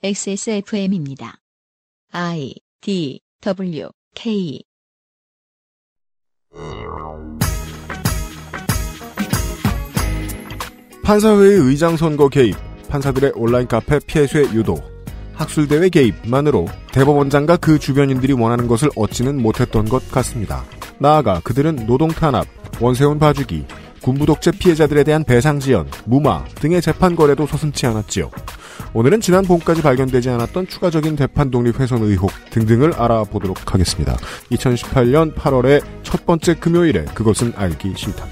XSFM입니다. I D W K 판사회의 의장 선거 개입, 판사들의 온라인 카페 폐쇄 유도, 학술대회 개입만으로 대법원장과 그 주변인들이 원하는 것을 얻지는 못했던 것 같습니다. 나아가 그들은 노동 탄압, 원세훈 봐주기, 군부독재 피해자들에 대한 배상 지연, 무마 등의 재판 거래도 서슴치 않았지요. 오늘은 지난 봄까지 발견되지 않았던 추가적인 대판 독립 훼손 의혹 등등을 알아보도록 하겠습니다. 2018년 8월의 첫 번째 금요일에 그것은 알기 싫다.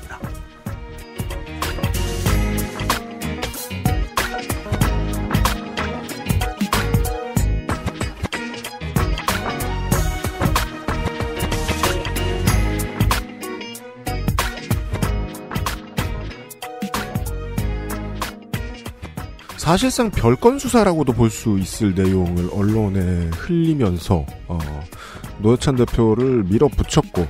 사실상 별건 수사라고도 볼 수 있을 내용을 언론에 흘리면서 어, 노회찬 대표를 밀어붙였고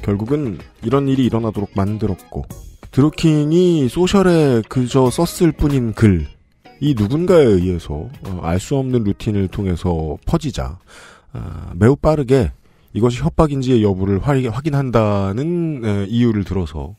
결국은 이런 일이 일어나도록 만들었고 드루킹이 소셜에 그저 썼을 뿐인 글이 누군가에 의해서 어, 알수 없는 루틴을 통해서 퍼지자 어, 매우 빠르게 이것이 협박인지의 여부를 확인한다는 이유를 들어서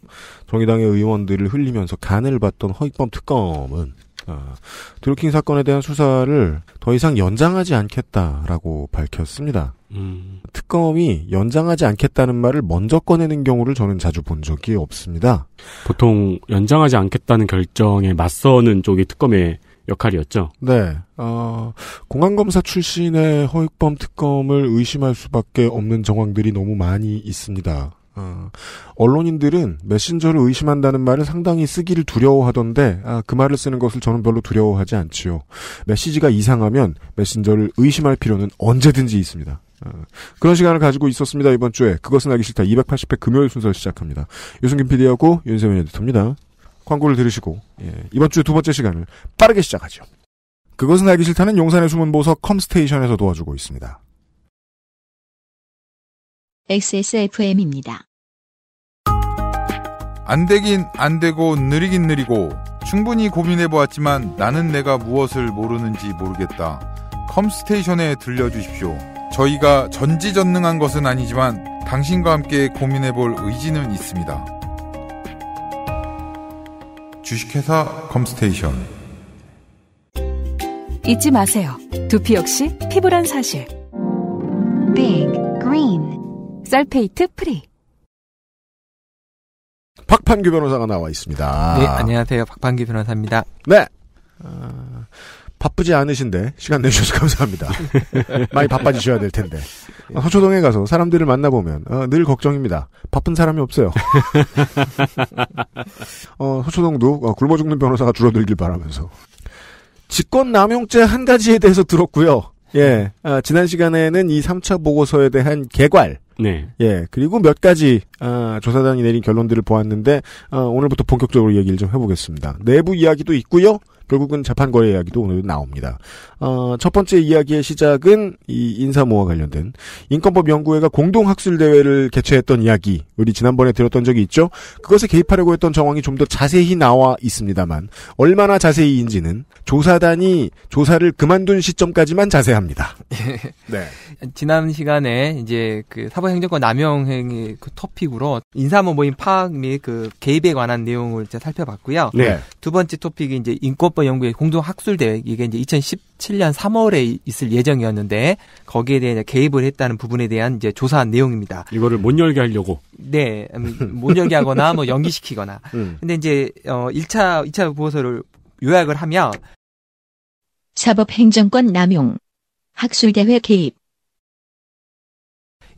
정의당의 의원들을 흘리면서 간을 봤던 허익범 특검은 아, 드루킹 사건에 대한 수사를 더 이상 연장하지 않겠다라고 밝혔습니다. 음. 특검이 연장하지 않겠다는 말을 먼저 꺼내는 경우를 저는 자주 본 적이 없습니다. 보통 연장하지 않겠다는 결정에 맞서는 쪽이 특검의 역할이었죠. 네. 어, 공안검사 출신의 허익범 특검을 의심할 수밖에 없는 정황들이 너무 많이 있습니다. 어, 언론인들은 메신저를 의심한다는 말을 상당히 쓰기를 두려워하던데 아, 그 말을 쓰는 것을 저는 별로 두려워하지 않지요. 메시지가 이상하면 메신저를 의심할 필요는 언제든지 있습니다. 어, 그런 시간을 가지고 있었습니다. 이번 주에 그것은 알기 싫다 280회 금요일 순서를 시작합니다. 유승균 PD하고 윤세민 에디터입니다. 광고를 들으시고 예, 이번 주 두 번째 시간을 빠르게 시작하죠. 그것은 알기 싫다는 용산의 숨은 보석 컴스테이션에서 도와주고 있습니다. XSFM입니다. 안 되긴 안 되고 느리긴 느리고 충분히 고민해 보았지만 나는 내가 무엇을 모르는지 모르겠다. 컴스테이션에 들려주십시오. 저희가 전지전능한 것은 아니지만 당신과 함께 고민해 볼 의지는 있습니다. 주식회사 컴스테이션 잊지 마세요. 두피 역시 피부란 사실. Big Green 옥페이트 프리. 박판규 변호사가 나와 있습니다. 네, 안녕하세요. 박판규 변호사입니다. 네. 어, 바쁘지 않으신데 시간 내주셔서 감사합니다. 많이 바빠지셔야 될 텐데 서초동에 가서 사람들을 만나보면 어, 늘 걱정입니다. 바쁜 사람이 없어요. 어, 서초동도 어, 굶어 죽는 변호사가 줄어들길 바라면서 직권 남용죄 한 가지에 대해서 들었고요. 예, 아, 지난 시간에는 이 3차 보고서에 대한 개괄 네. 예. 그리고 몇 가지 아, 조사단이 내린 결론들을 보았는데 아, 오늘부터 본격적으로 얘기를 좀 해보겠습니다. 내부 이야기도 있고요. 결국은 재판거래 이야기도 오늘 나옵니다. 아, 첫 번째 이야기의 시작은 이 인사모와 관련된 인권법 연구회가 공동학술 대회를 개최했던 이야기 우리 지난번에 들었던 적이 있죠. 그것에 개입하려고 했던 정황이 좀 더 자세히 나와 있습니다만 얼마나 자세히인지는 조사단이 조사를 그만둔 시점까지만 자세합니다. 네. 지난 시간에 이제 그 사법행정권 남용행의 그 토픽 식으로 인사모 모임 파악 및그 개입에 관한 내용을 이제 살펴봤고요. 네. 두 번째 토픽이 이제 인권법 연구의 공동 학술 대회 이게 이제 2017년 3월에 있을 예정이었는데 거기에 대해 개입을 했다는 부분에 대한 이제 조사한 내용입니다. 이거를 못 열게 하려고. 네, 음, 못 열게 하거나 뭐 연기시키거나. 음. 근데 이제 어 1차 2차 보고서를 요약을 하면 사법행정권 남용, 학술대회 개입,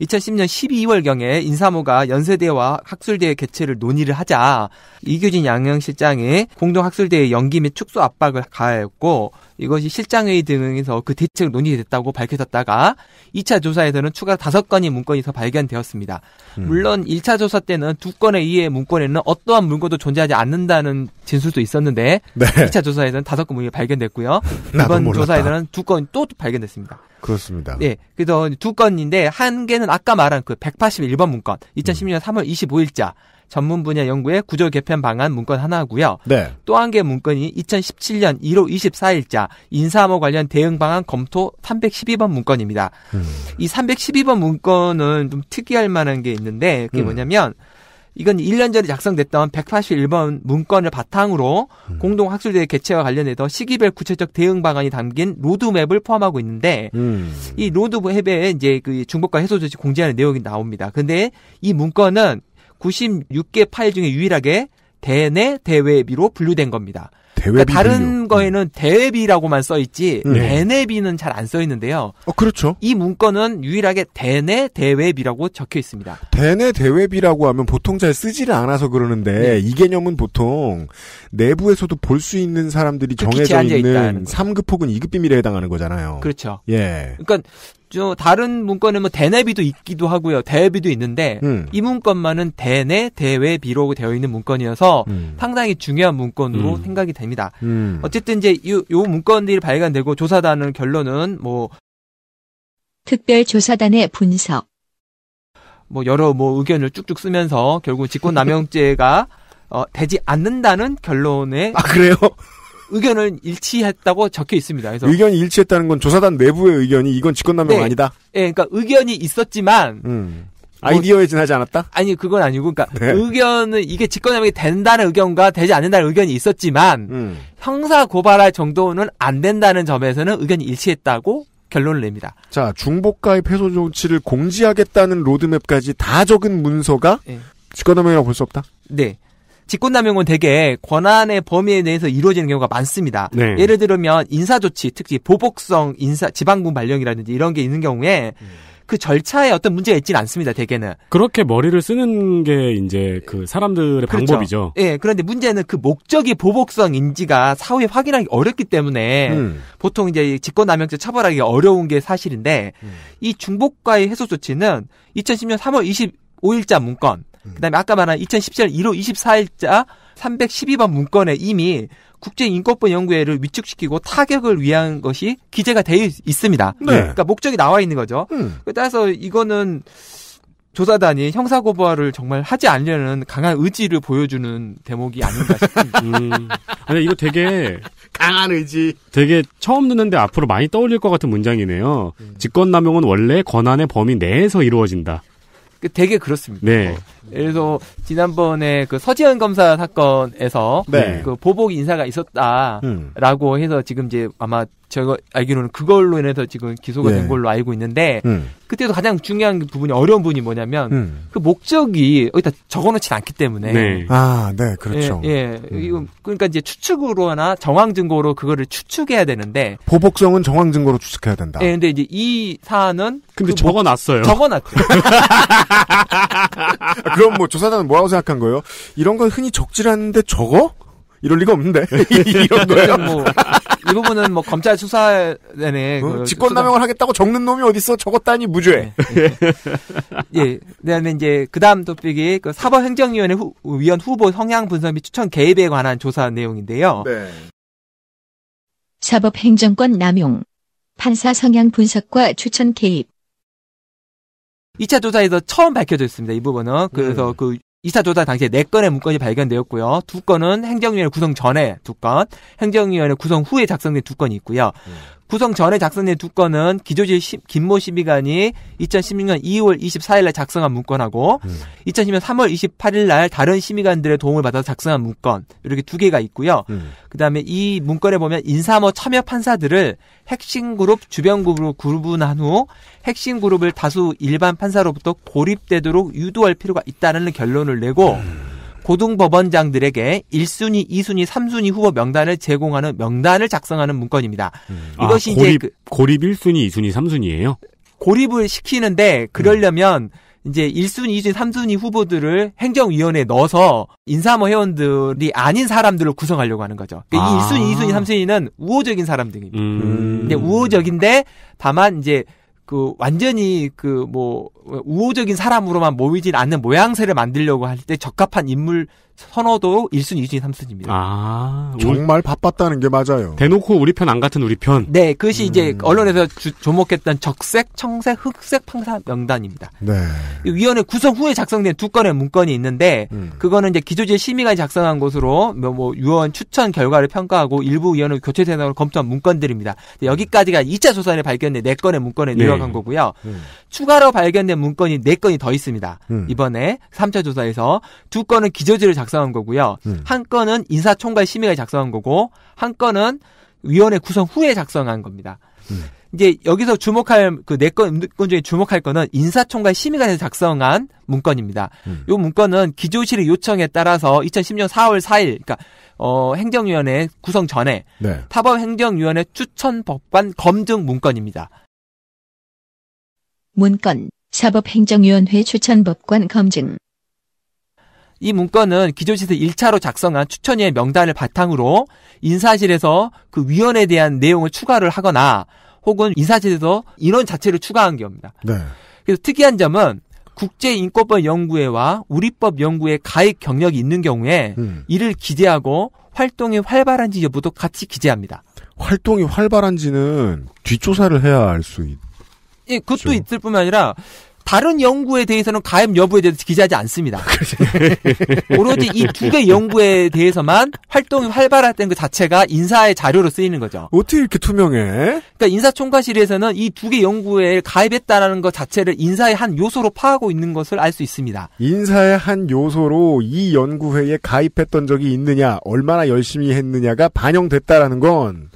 2010년 12월경에 인사모가 연세대와 학술대의 개최를 논의를 하자 이규진 양형실장이 공동학술대의 연기 및 축소 압박을 가하였고 이것이 실장회의 등에서 그 대책 논의됐다고 밝혀졌다가 2차 조사에서는 추가 5건의 문건이 더 발견되었습니다. 음. 물론 1차 조사 때는 2 건에 의해 문건에는 어떠한 문건도 존재하지 않는다는 진술도 있었는데 네. 2차 조사에서는 5건 문이 발견됐고요. 이번 조사에서는 2건이또 발견됐습니다. 그렇습니다. 네. 그래서 2 건인데 한 개는 아까 말한 그 181번 문건 2016년 3월 25일자 전문 분야 연구의 구조 개편 방안 문건 하나고요. 네. 또한 개 문건이 2017년 1월 24일자 인사암호 관련 대응 방안 검토 312번 문건입니다. 음. 이 312번 문건은 좀 특이할 만한 게 있는데 그게 음. 뭐냐면 이건 1년 전에 작성됐던 181번 문건을 바탕으로 음. 공동학술대회 개최와 관련해서 시기별 구체적 대응 방안이 담긴 로드맵을 포함하고 있는데 음. 이 로드맵에 이제 그 중복과 해소 조치 공지하는 내용이 나옵니다. 근데 이 문건은 96개 파일 중에 유일하게 대내 대외비로 분류된 겁니다. 그러니까 다른 분류. 음. 거에는 대외비라고만 써 있지 음. 네. 대내비는 잘 안써 있는데요. 어 그렇죠. 이 문건은 유일하게 대내 대외비라고 적혀 있습니다. 대내 대외비라고 하면 보통 잘 쓰지를 않아서 그러는데 네. 이 개념은 보통 내부에서도 볼 수 있는 사람들이 그 정해져 있는 3급 혹은 2급 비밀에 해당하는 거잖아요. 그렇죠. 예. 그러니까 저 다른 문건은 뭐 대내비도 있기도 하고요. 대외비도 있는데 음. 이 문건만은 대내 대외비로 되어 있는 문건이어서 음. 상당히 중요한 문건으로 음. 생각이 됩니다. 됩니다. 음. 어쨌든 이제 이, 요 문건들이 발견되고 조사단은 결론은 뭐 특별조사단의 분석 뭐 여러 뭐 의견을 쭉쭉 쓰면서 결국 직권남용죄가 어, 되지 않는다는 결론에 아 그래요? 의견을 일치했다고 적혀 있습니다. 그래서 의견이 일치했다는 건 조사단 내부의 의견이 이건 직권남용 네, 아니다. 예, 네, 그러니까 의견이 있었지만 음. 뭐 아이디어에 지나지 않았다? 아니 그건 아니고 그러니까 네. 의견은 이게 직권남용이 된다는 의견과 되지 않는다는 의견이 있었지만 음. 형사 고발할 정도는 안 된다는 점에서는 의견이 일치했다고 결론을 냅니다. 자 중복가입 해소 조치를 공지하겠다는 로드맵까지 다 적은 문서가 네. 직권남용이라고 볼 수 없다. 네. 직권남용은 대개 권한의 범위에 대해서 이루어지는 경우가 많습니다. 네. 예를 들면 인사조치, 특히 보복성 인사, 지방군 발령이라든지 이런 게 있는 경우에 음. 그 절차에 어떤 문제가 있지는 않습니다. 대개는 그렇게 머리를 쓰는 게 이제 그 사람들의 그렇죠. 방법이죠. 예. 그런데 문제는 그 목적이 보복성인지가 사후에 확인하기 어렵기 때문에 음. 보통 이제 직권남용죄 처벌하기 어려운 게 사실인데 음. 이 중복과의 해소 조치는 2010년 3월 25일자 문건 음. 그다음에 아까 말한 2017년 1월 24일자 312번 문건에 이미 국제인권법연구회를 위축시키고 타격을 위한 것이 기재가 되어 있습니다. 네. 그러니까 목적이 나와 있는 거죠. 음. 따라서 이거는 조사단이 형사고발을 정말 하지 않으려는 강한 의지를 보여주는 대목이 아닌가 싶습니다. 음. 아니, 이거 되게. 강한 의지. 되게 처음 듣는데 앞으로 많이 떠올릴 것 같은 문장이네요. 음. 직권남용은 원래 권한의 범위 내에서 이루어진다. 그 되게 그렇습니다. 네. 어. 그래서 지난번에 그 서지현 검사 사건에서 네. 그 보복 인사가 있었다라고 음. 해서 지금 이제 아마 제가 알기로는 그걸로 인해서 지금 기소가 네. 된 예. 걸로 알고 있는데 음. 그때도 가장 중요한 부분이 어려운 부분이 뭐냐면 음. 그 목적이 여기다 적어놓지 않기 때문에 네. 아네 그렇죠 예, 예. 음. 그러니까 이제 추측으로나 정황 증거로 그거를 추측해야 되는데 보복성은 정황 증거로 추측해야 된다 예 근데 이제 이 사안은 근데 그 적어놨어요 적어놨죠 그럼 뭐 조사자는 뭐라고 생각한 거예요 이런 건 흔히 적질 않는데 적어 이럴 리가 없는데 이런 거예요. 뭐, 이 부분은 뭐 검찰 수사 내내 어? 그 직권남용을 수사... 하겠다고 적는 놈이 어디 있어? 적었다니 무죄. 네, 네. 예. 그다음에 네, 이제 그다음 토픽이 그 사법행정위원회 후, 위원 후보 성향 분석 및 추천 개입에 관한 조사 내용인데요. 네. 사법행정권 남용, 판사 성향 분석과 추천 개입. 2차 조사에서 처음 밝혀졌습니다. 이 부분은. 그래서 음. 그 이사조사 당시에 4건의 문건이 발견되었고요. 2건은 행정위원회 구성 전에 2건, 행정위원회 구성 후에 작성된 2건이 있고요. 음. 구성 전에 작성된 두 건은 기조실 김모 시비관이 2016년 2월 24일 날 작성한 문건하고 음. 2010년 3월 28일 날 다른 시민관들의 도움을 받아서 작성한 문건 이렇게 두 개가 있고요. 음. 그다음에 이 문건에 보면 인사모 참여 판사들을 핵심 그룹 주변 그룹으로 구분한 후 핵심 그룹을 다수 일반 판사로부터 고립되도록 유도할 필요가 있다는 결론을 내고 음. 고등법원장들에게 1순위, 2순위, 3순위 후보 명단을 제공하는 명단을 작성하는 문건입니다. 음. 이것이 아, 고립, 이제 그, 고립 1순위, 2순위, 3순위예요? 고립을 시키는데 그러려면 음. 이제 1순위, 2순위, 3순위 후보들을 행정위원회에 넣어서 인사모 회원들이 아닌 사람들을 구성하려고 하는 거죠. 그러니까 아. 이 1순위, 2순위, 3순위는 우호적인 사람들입니다. 음. 근 우호적인데 다만 이제 그 완전히 그 뭐 우호적인 사람으로만 모이진 않는 모양새를 만들려고 할 때 적합한 인물 선호도 1순위, 2순위, 3순위입니다. 아, 정말 바빴다는 게 맞아요. 대놓고 우리 편 안 같은 우리 편. 네, 그것이 음. 이제 언론에서 주, 조목했던 적색, 청색, 흑색 판사 명단입니다. 네. 위원회 구성 후에 작성된 두 건의 문건이 있는데 음. 그거는 이제 기조지 심의관이 작성한 것으로 뭐, 뭐 위원 추천 결과를 평가하고 일부 위원회 교체 대상으로 검토한 문건들입니다. 여기까지가 2차 조사를 밝혔는데 네 건의 문건의 내용. 네. 들어간 예. 거고요. 음. 추가로 발견된 문건이 4건이 더 있습니다. 음. 이번에 3차 조사에서 2건은 기저지를 작성한 거고요. 음. 한 건은 인사총괄 심의가 작성한 거고 한 건은 위원회 구성 후에 작성한 겁니다. 음. 이제 여기서 주목할 그 네건건 네 중에 주목할 거는 인사총괄 심의관에서 작성한 문건입니다. 음. 문건은 기조실의 요청에 따라서 2010년 4월 4일, 그러니까 어 행정위원회 구성 전에 네. 타법 행정위원회 추천 법관 검증 문건입니다. 문건 사법행정위원회 추천법관 검증 이 문건은 기존시세 1차로 작성한 추천위의 명단을 바탕으로 인사실에서 그 위원에 대한 내용을 추가를 하거나 혹은 인사실에서 인원 자체를 추가한 겁니다. 네. 그래서 특이한 점은 국제인권법 연구회와 우리법 연구회 가입 경력이 있는 경우에 음. 이를 기재하고 활동이 활발한지 여부도 같이 기재합니다. 활동이 활발한지는 뒷조사를 해야 알 수 있... 예, 그것도 그렇죠. 있을 뿐만 아니라 다른 연구에 대해서는 가입 여부에 대해서 기재하지 않습니다. 그렇죠. 오로지 이 두 개 연구에 대해서만 활동이 활발했던 그 자체가 인사의 자료로 쓰이는 거죠. 어떻게 이렇게 투명해? 그러니까 인사총괄실에서는 이 두 개 연구에 가입했다라는 것 자체를 인사의 한 요소로 파하고 있는 것을 알 수 있습니다. 인사의 한 요소로 이 연구회에 가입했던 적이 있느냐, 얼마나 열심히 했느냐가 반영됐다라는 건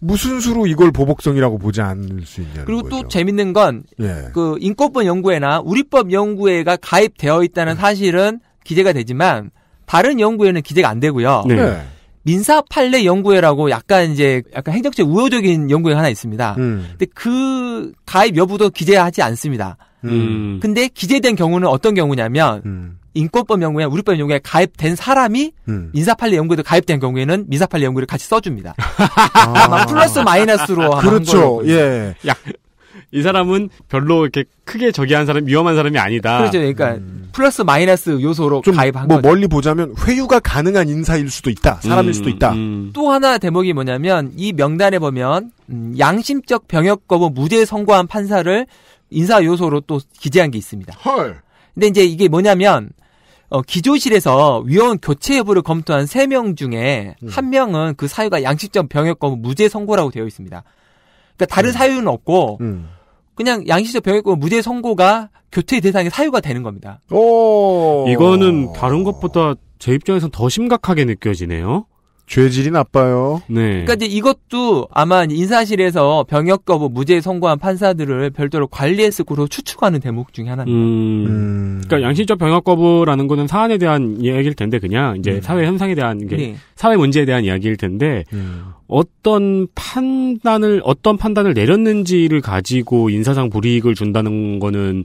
무슨 수로 이걸 보복성이라고 보지 않을 수있냐 그리고 거죠. 또 재밌는 건그 예. 인권법 연구회나 우리법 연구회가 가입되어 있다는 음. 사실은 기재가 되지만 다른 연구회는 기재가 안 되고요. 네. 예. 민사 판례 연구회라고 약간 이제 약간 행정적 우호적인 연구회 하나 있습니다. 음. 근데 그 가입 여부도 기재하지 않습니다. 음. 음. 근데 기재된 경우는 어떤 경우냐면 음. 인권법 연구에 우리법 연구에 가입된 사람이 음. 인사판례 연구에도 가입된 경우에는 민사판례 연구를 같이 써줍니다. 아. 플러스 마이너스로 그렇죠. 예. 약. 이 사람은 별로 이렇게 크게 저기한 사람 위험한 사람이 아니다. 그렇죠. 그러니까 음. 플러스 마이너스 요소로 가입한 뭐 거죠. 멀리 보자면 회유가 가능한 인사일 수도 있다. 사람일 음, 수도 있다. 음. 또 하나 대목이 뭐냐면 이 명단에 보면 음, 양심적 병역 거부 무죄 선고한 판사를 인사 요소로 또 기재한 게 있습니다. 헐. 근데 이제 이게 뭐냐면 어, 기조실에서 위원 교체 여부를 검토한 3명 중에 음. 1명은 그 사유가 양식적 병역 권 무죄 선고라고 되어 있습니다. 그러니까 다른 음. 사유는 없고 음. 그냥 양식적 병역 권 무죄 선고가 교체 대상의 사유가 되는 겁니다. 오. 이거는 다른 것보다 제 입장에선 더 심각하게 느껴지네요. 죄질이 나빠요. 네. 그러니까 이제 이것도 아마 인사실에서 병역 거부 뭐 무죄 선고한 판사들을 별도로 관리했을 으로 추측하는 대목 중에 하나입니다. 음, 음. 그러니까 양심적 병역 거부라는 거는 사안에 대한 이야기일 텐데 그냥 이제 음. 사회 현상에 대한 네. 사회 문제에 대한 이야기일 텐데 음. 어떤 판단을 어떤 판단을 내렸는지를 가지고 인사상 불이익을 준다는 거는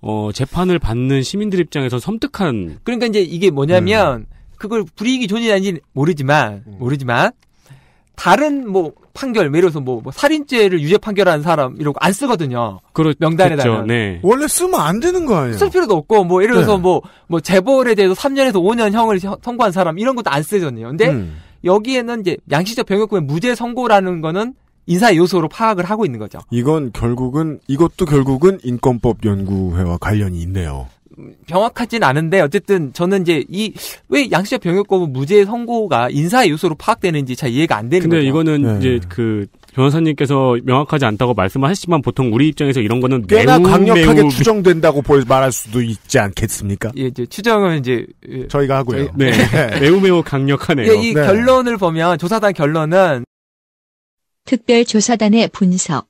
어, 재판을 받는 시민들 입장에서 섬뜩한. 그러니까 이제 이게 뭐냐면, 음. 그걸 불이익이 존재하는지 모르지만 음. 모르지만 다른 뭐 판결 예를 들어서 뭐, 뭐 살인죄를 유죄 판결하는 사람 이러고 안 쓰거든요. 그렇 명단에다가 네. 원래 쓰면 안 되는 거 아니에요? 쓸 필요도 없고 뭐 예를 들어서 네. 뭐뭐 뭐 재벌에 대해서 3년에서 5년 형을 선고한 사람 이런 것도 안 쓰거든요. 근데 음. 여기에는 이제 양식적 병역금의 무죄 선고라는 거는 인사 요소로 파악을 하고 있는 거죠. 이건 결국은 이것도 결국은 인권법 연구회와 관련이 있네요. 명확하진 않은데 어쨌든 저는 이제 이 왜 양씨와 병역거부 뭐 무죄 선고가 인사의 요소로 파악되는지 잘 이해가 안 되는 근데 거죠. 근데 이거는 네. 이제 그 변호사님께서 명확하지 않다고 말씀을 하시지만 보통 우리 입장에서 이런 거는 꽤나 매우, 강력하게 매우... 추정된다고 말할 수도 있지 않겠습니까? 예, 이제 추정은 이제 예. 저희가 하고요. 저희... 네, 네. 매우 매우 강력하네요. 예, 이 네. 결론을 보면 조사단 결론은 특별조사단의 분석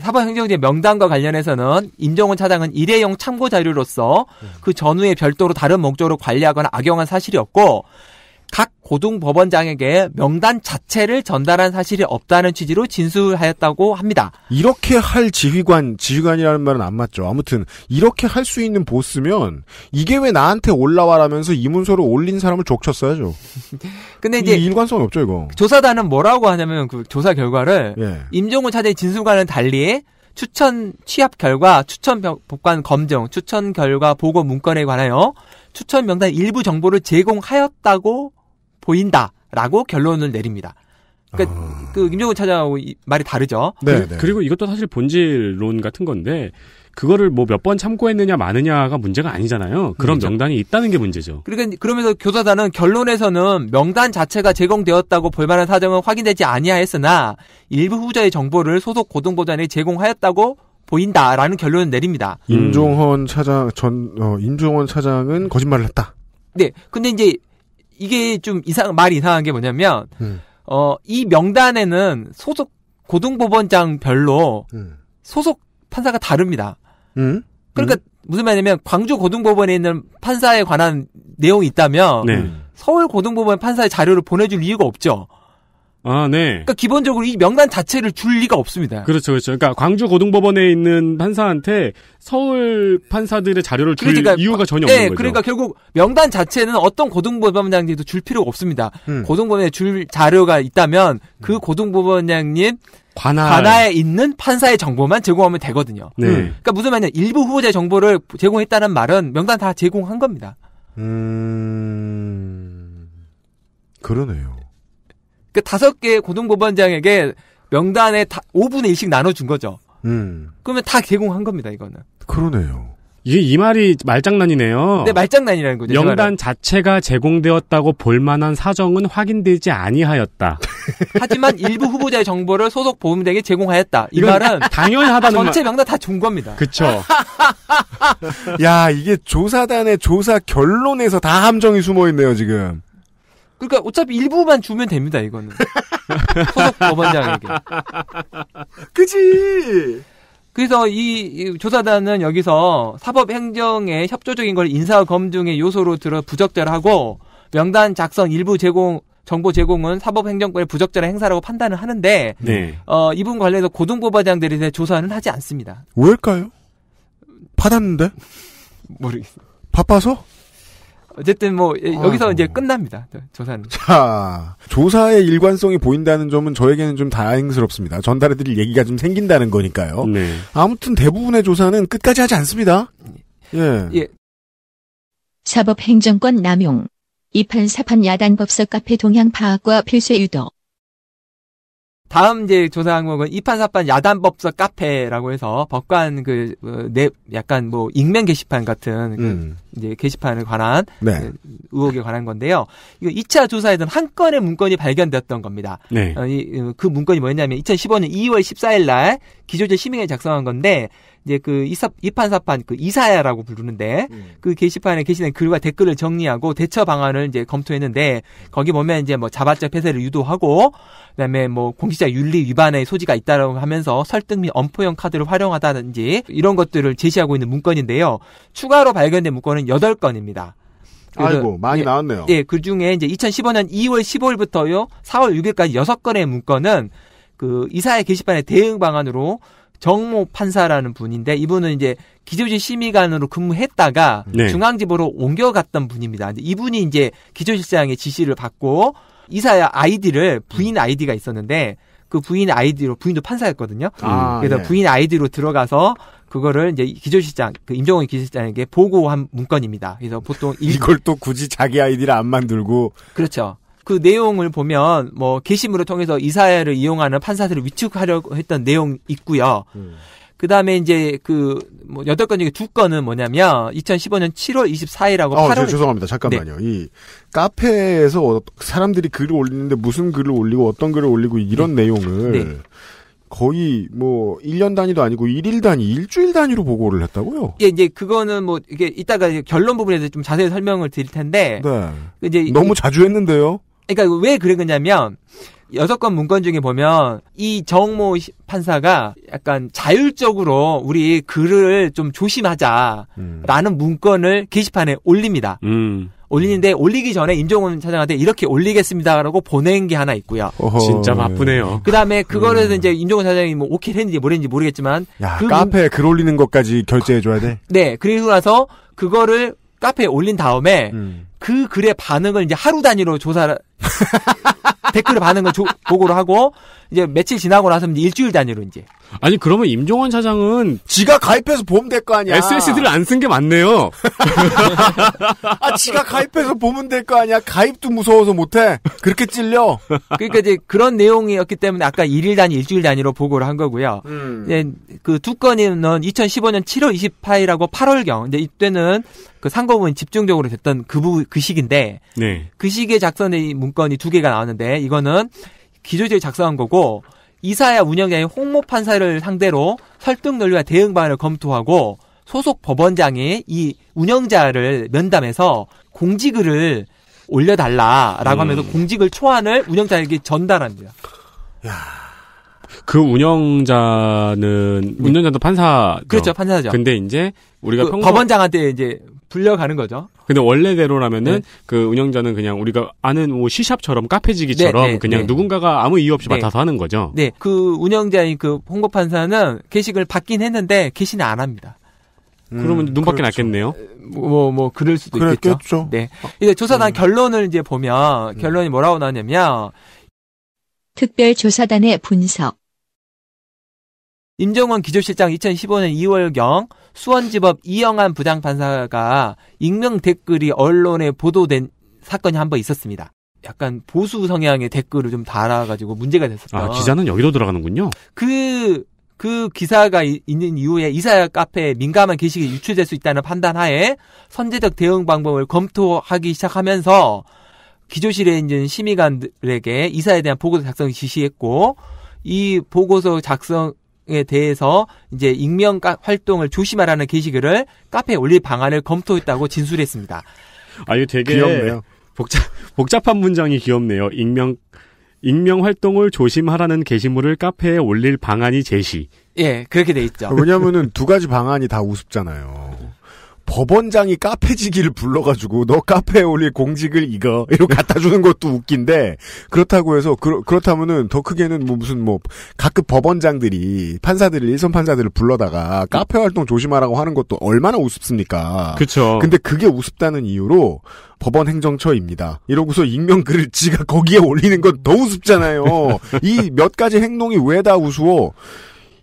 사법행정제 명단과 관련해서는 임종원 차장은 일회용 참고 자료로서 네. 그 전후에 별도로 다른 목적으로 관리하거나 악용한 사실이 없고 각 고등법원장에게 명단 자체를 전달한 사실이 없다는 취지로 진술하였다고 합니다. 이렇게 할 지휘관, 지휘관이라는 말은 안 맞죠. 아무튼 이렇게 할 수 있는 보스면 이게 왜 나한테 올라와라면서 이문서를 올린 사람을 족쳤어야죠. 근데 이제 일관성은 없죠 이거. 조사단은 뭐라고 하냐면 그 조사 결과를 예. 임종우 차대 장 진술과는 달리 추천 취합 결과, 추천 법관 검증 추천 결과 보고 문건에 관하여 추천 명단 일부 정보를 제공하였다고 보인다라고 결론을 내립니다. 그러니까 아... 그 김정은 차장하고 말이 다르죠. 네, 그, 그리고 이것도 사실 본질론 같은 건데 그거를 뭐 몇 번 참고했느냐 마느냐가 문제가 아니잖아요. 그런 그렇죠. 명단이 있다는 게 문제죠. 그러니까 그러면서 교사단은 결론에서는 명단 자체가 제공되었다고 볼만한 사정은 확인되지 아니하였으나 일부 후자의 정보를 소속 고등보단에 제공하였다고 보인다라는 결론을 내립니다. 임종헌 차장 전 어, 임종헌 차장은 거짓말을 했다. 네, 근데 이제 이게 좀 이상 말이 이상한 게 뭐냐면 음. 어이 명단에는 소속 고등법원장별로 음. 소속 판사가 다릅니다. 음? 그러니까 음? 무슨 말이냐면 광주 고등법원에 있는 판사에 관한 내용이 있다면 네. 음. 서울 고등법원 판사의 자료를 보내줄 이유가 없죠. 아, 네. 그러니까 기본적으로 이 명단 자체를 줄 리가 없습니다. 그렇죠, 그렇죠. 그러니까 광주 고등법원에 있는 판사한테 서울 판사들의 자료를 줄 그러니까, 이유가 전혀 네, 없는 거죠. 그러니까 결국 명단 자체는 어떤 고등법원장님도 줄 필요가 없습니다. 음. 고등법원에 줄 자료가 있다면 그 음. 고등법원장님 관할. 관에 있는 판사의 정보만 제공하면 되거든요. 네. 음. 그러니까 무슨 말이냐 일부 후보자의 정보를 제공했다는 말은 명단 다 제공한 겁니다. 음 그러네요. 그 다섯 개의 고등법원장에게 명단에 다 5분의 1씩 나눠준 거죠. 음. 그러면 다제공한 겁니다, 이거는. 그러네요. 이게 이 말이 말장난이네요. 네, 말장난이라는 거죠. 명단 자체가 제공되었다고 볼만한 사정은 확인되지 아니하였다. 하지만 일부 후보자의 정보를 소속 보험대에게 제공하였다. 이 말은 당연하다는 전체 명단 다 준 겁니다. 그렇죠. 야, 이게 조사단의 조사 결론에서 다 함정이 숨어 있네요, 지금. 그러니까 어차피 일부만 주면 됩니다 이거는 소속 법원장에게. 그지. 그래서 이, 이, 조사단은 여기서 사법행정의 협조적인 걸 인사 검증의 요소로 들어 부적절하고 명단 작성 일부 제공 정보 제공은 사법행정권의 부적절한 행사라고 판단을 하는데 네. 어, 이분 관련해서 고등법원장들에 대해 조사는 하지 않습니다. 왜일까요? 받았는데? 모르겠어 바빠서? 어쨌든 뭐 예, 아. 여기서 아, 이제 끝납니다. 조사는. 자, 조사의 일관성이 보인다는 점은 저에게는 좀 다행스럽습니다. 전달해드릴 얘기가 좀 생긴다는 거니까요. 네. 아무튼 대부분의 조사는 끝까지 하지 않습니다. 예. 예. 사법행정권 남용. 이판사판 야단 법석 카페 동향 파악과 필수 유도. 다음 이제 조사 항목은 이판사판 야단법석 카페라고 해서 법관 그, 어, 내, 네, 약간 뭐, 익명 게시판 같은, 그 음. 이제 게시판에 관한, 네. 그 의혹에 관한 건데요. 이거 2차 조사에서는 한 건의 문건이 발견되었던 겁니다. 네. 어, 이, 그 문건이 뭐였냐면 2015년 2월 14일 날 기조제 시민회 작성한 건데, 이제 그 이사, 이판사판 그 이사야라고 부르는데 음. 그 게시판에 게시된 글과 댓글을 정리하고 대처 방안을 이제 검토했는데 거기 보면 이제 뭐 자발적 폐쇄를 유도하고 그다음에 뭐 공직자 윤리 위반의 소지가 있다라고 하면서 설득 및 엄포형 카드를 활용하다든지 이런 것들을 제시하고 있는 문건인데요. 추가로 발견된 문건은 여덟 건입니다 아이고 많이 예, 나왔네요. 예, 그 중에 이제 2015년 2월 15일부터요, 4월 6일까지 여섯 건의 문건은 그이사의 게시판의 대응 방안으로 정모 판사라는 분인데 이분은 이제 기조지 심의관으로 근무했다가 네. 중앙지부로 옮겨갔던 분입니다. 이분이 이제 기조실장의 지시를 받고 이사야 아이디를 부인 음. 아이디가 있었는데 그 부인 아이디로 부인도 판사였거든요. 음. 아, 그래서 네. 부인 아이디로 들어가서 그거를 이제 기조실장 그 임종원 기조실장에게 보고한 문건입니다. 그래서 보통 이걸 또 굳이 자기 아이디를 안 만들고 그렇죠. 그 내용을 보면 뭐 게시물을 통해서 이사회를 이용하는 판사들을 위축하려고 했던 내용 있고요. 음. 그다음에 이제 그뭐 여덟 건 중에 두 건은 뭐냐면 2015년 7월 24일하고 아, 8월 죄송합니다. 잠깐만요. 네. 이 카페에서 어, 사람들이 글을 올리는데 무슨 글을 올리고 어떤 글을 올리고 이런 네. 내용을 네. 거의 뭐 1년 단위도 아니고 1일 단위, 일주일 단위로 보고를 했다고요? 예, 이제 그거는 뭐 이게 이따가 결론 부분에 대해서 좀 자세히 설명을 드릴 텐데. 네. 그 이제 너무 자주 했는데요. 그러니까 왜 그랬냐면 여섯 건 문건 중에 보면 이 정모 판사가 약간 자율적으로 우리 글을 좀 조심하자라는 음. 문건을 게시판에 올립니다. 음. 올리는데 올리기 전에 임종훈 차장한테 이렇게 올리겠습니다라고 보낸 게 하나 있고요. 어허, 진짜 바쁘네요. 예. 그다음에 그거를 음. 이제 임종훈 차장이 뭐 오케이 했는지 모르는지 모르겠지만 야, 그 카페에 문... 글 올리는 것까지 결제해 줘야 돼. 네, 그리고 나서 그거를 카페에 올린 다음에 음. 그 글의 반응을 이제 하루 단위로 조사를 댓글의 반응을 조, 보고를 하고 이제 며칠 지나고 나서 이제 일주일 단위로 이제 아니 그러면 임종원 차장은 지가 가입해서 보면 될 거 아니야 SSD를 안 쓴 게 맞네요 아 지가 가입해서 보면 될 거 아니야 가입도 무서워서 못해 그렇게 찔려 그러니까 이제 그런 내용이었기 때문에 아까 일일 단위 일주일 단위로 보고를 한 거고요 음. 그두 건은 2015년 7월 28일하고 8월경 이제 이때는 그 상고문 집중적으로 됐던 그, 부, 그 시기인데 네. 그 시기에 작성된 문건이 두 개가 나왔는데 이거는 기조제에 작성한 거고 이사야 운영자인 홍모 판사를 상대로 설득 논리와 대응 방안을 검토하고 소속 법원장이 이 운영자를 면담해서 공직을 올려달라라고 음. 하면서 공직을 초안을 운영자에게 전달합니다. 야. 그 운영자는 네. 운영자도 판사 그렇죠 판사죠. 근데 이제 우리가 그 평소... 법원장한테 이제 불려가는 거죠. 근데 원래대로라면은 네. 그 운영자는 그냥 우리가 아는 뭐 시샵처럼 카페지기처럼 네, 네, 그냥 네. 누군가가 아무 이유 없이 네. 맡아서 하는 거죠. 네. 그 운영자인 그 홍보 판사는 게시글 받긴 했는데 게시는 안 합니다. 음, 그러면 음, 눈밖에 그 그렇죠. 났겠네요. 뭐뭐 뭐 그럴 수도 그랬겠죠. 있겠죠. 네. 이제 조사단 음. 결론을 이제 보면 음. 결론이 뭐라고 나오냐면 특별조사단의 분석 임정원 기조실장 2015년 2월경 수원지법 이영한 부장판사가 익명 댓글이 언론에 보도된 사건이 한 번 있었습니다. 약간 보수 성향의 댓글을 좀 달아가지고 문제가 됐었던. 아, 기사는 여기로 들어가는군요. 그, 그 기사가 이, 있는 이후에 이사 카페에 민감한 게시가 유출될 수 있다는 판단하에 선제적 대응 방법을 검토하기 시작하면서 기조실에 있는 심의관들에게 이사에 대한 보고서 작성을 지시했고 이 보고서 작성 에 대해서 이제 익명 활동을 조심하라는 게시글을 카페에 올릴 방안을 검토했다고 진술했습니다. 아, 이거 되게 귀엽네요. 복잡, 복잡한 문장이 귀엽네요. 익명 익명 활동을 조심하라는 게시물을 카페에 올릴 방안이 제시. 예, 그렇게 돼 있죠. 왜냐면은 두 가지 방안이 다 우습잖아요. 법원장이 카페지기를 불러가지고 너 카페에 올릴 공직을 이거 이렇게 갖다 주는 것도 웃긴데 그렇다고 해서 그렇, 그렇다면은 더 크게는 뭐 무슨 뭐 가끔 법원장들이 판사들을 일선 판사들을 불러다가 카페 활동 조심하라고 하는 것도 얼마나 우습습니까? 그렇 근데 그게 우습다는 이유로 법원 행정처입니다. 이러고서 익명 글을 지가 거기에 올리는 건 더 우습잖아요. 이 몇 가지 행동이 왜 다 우스워?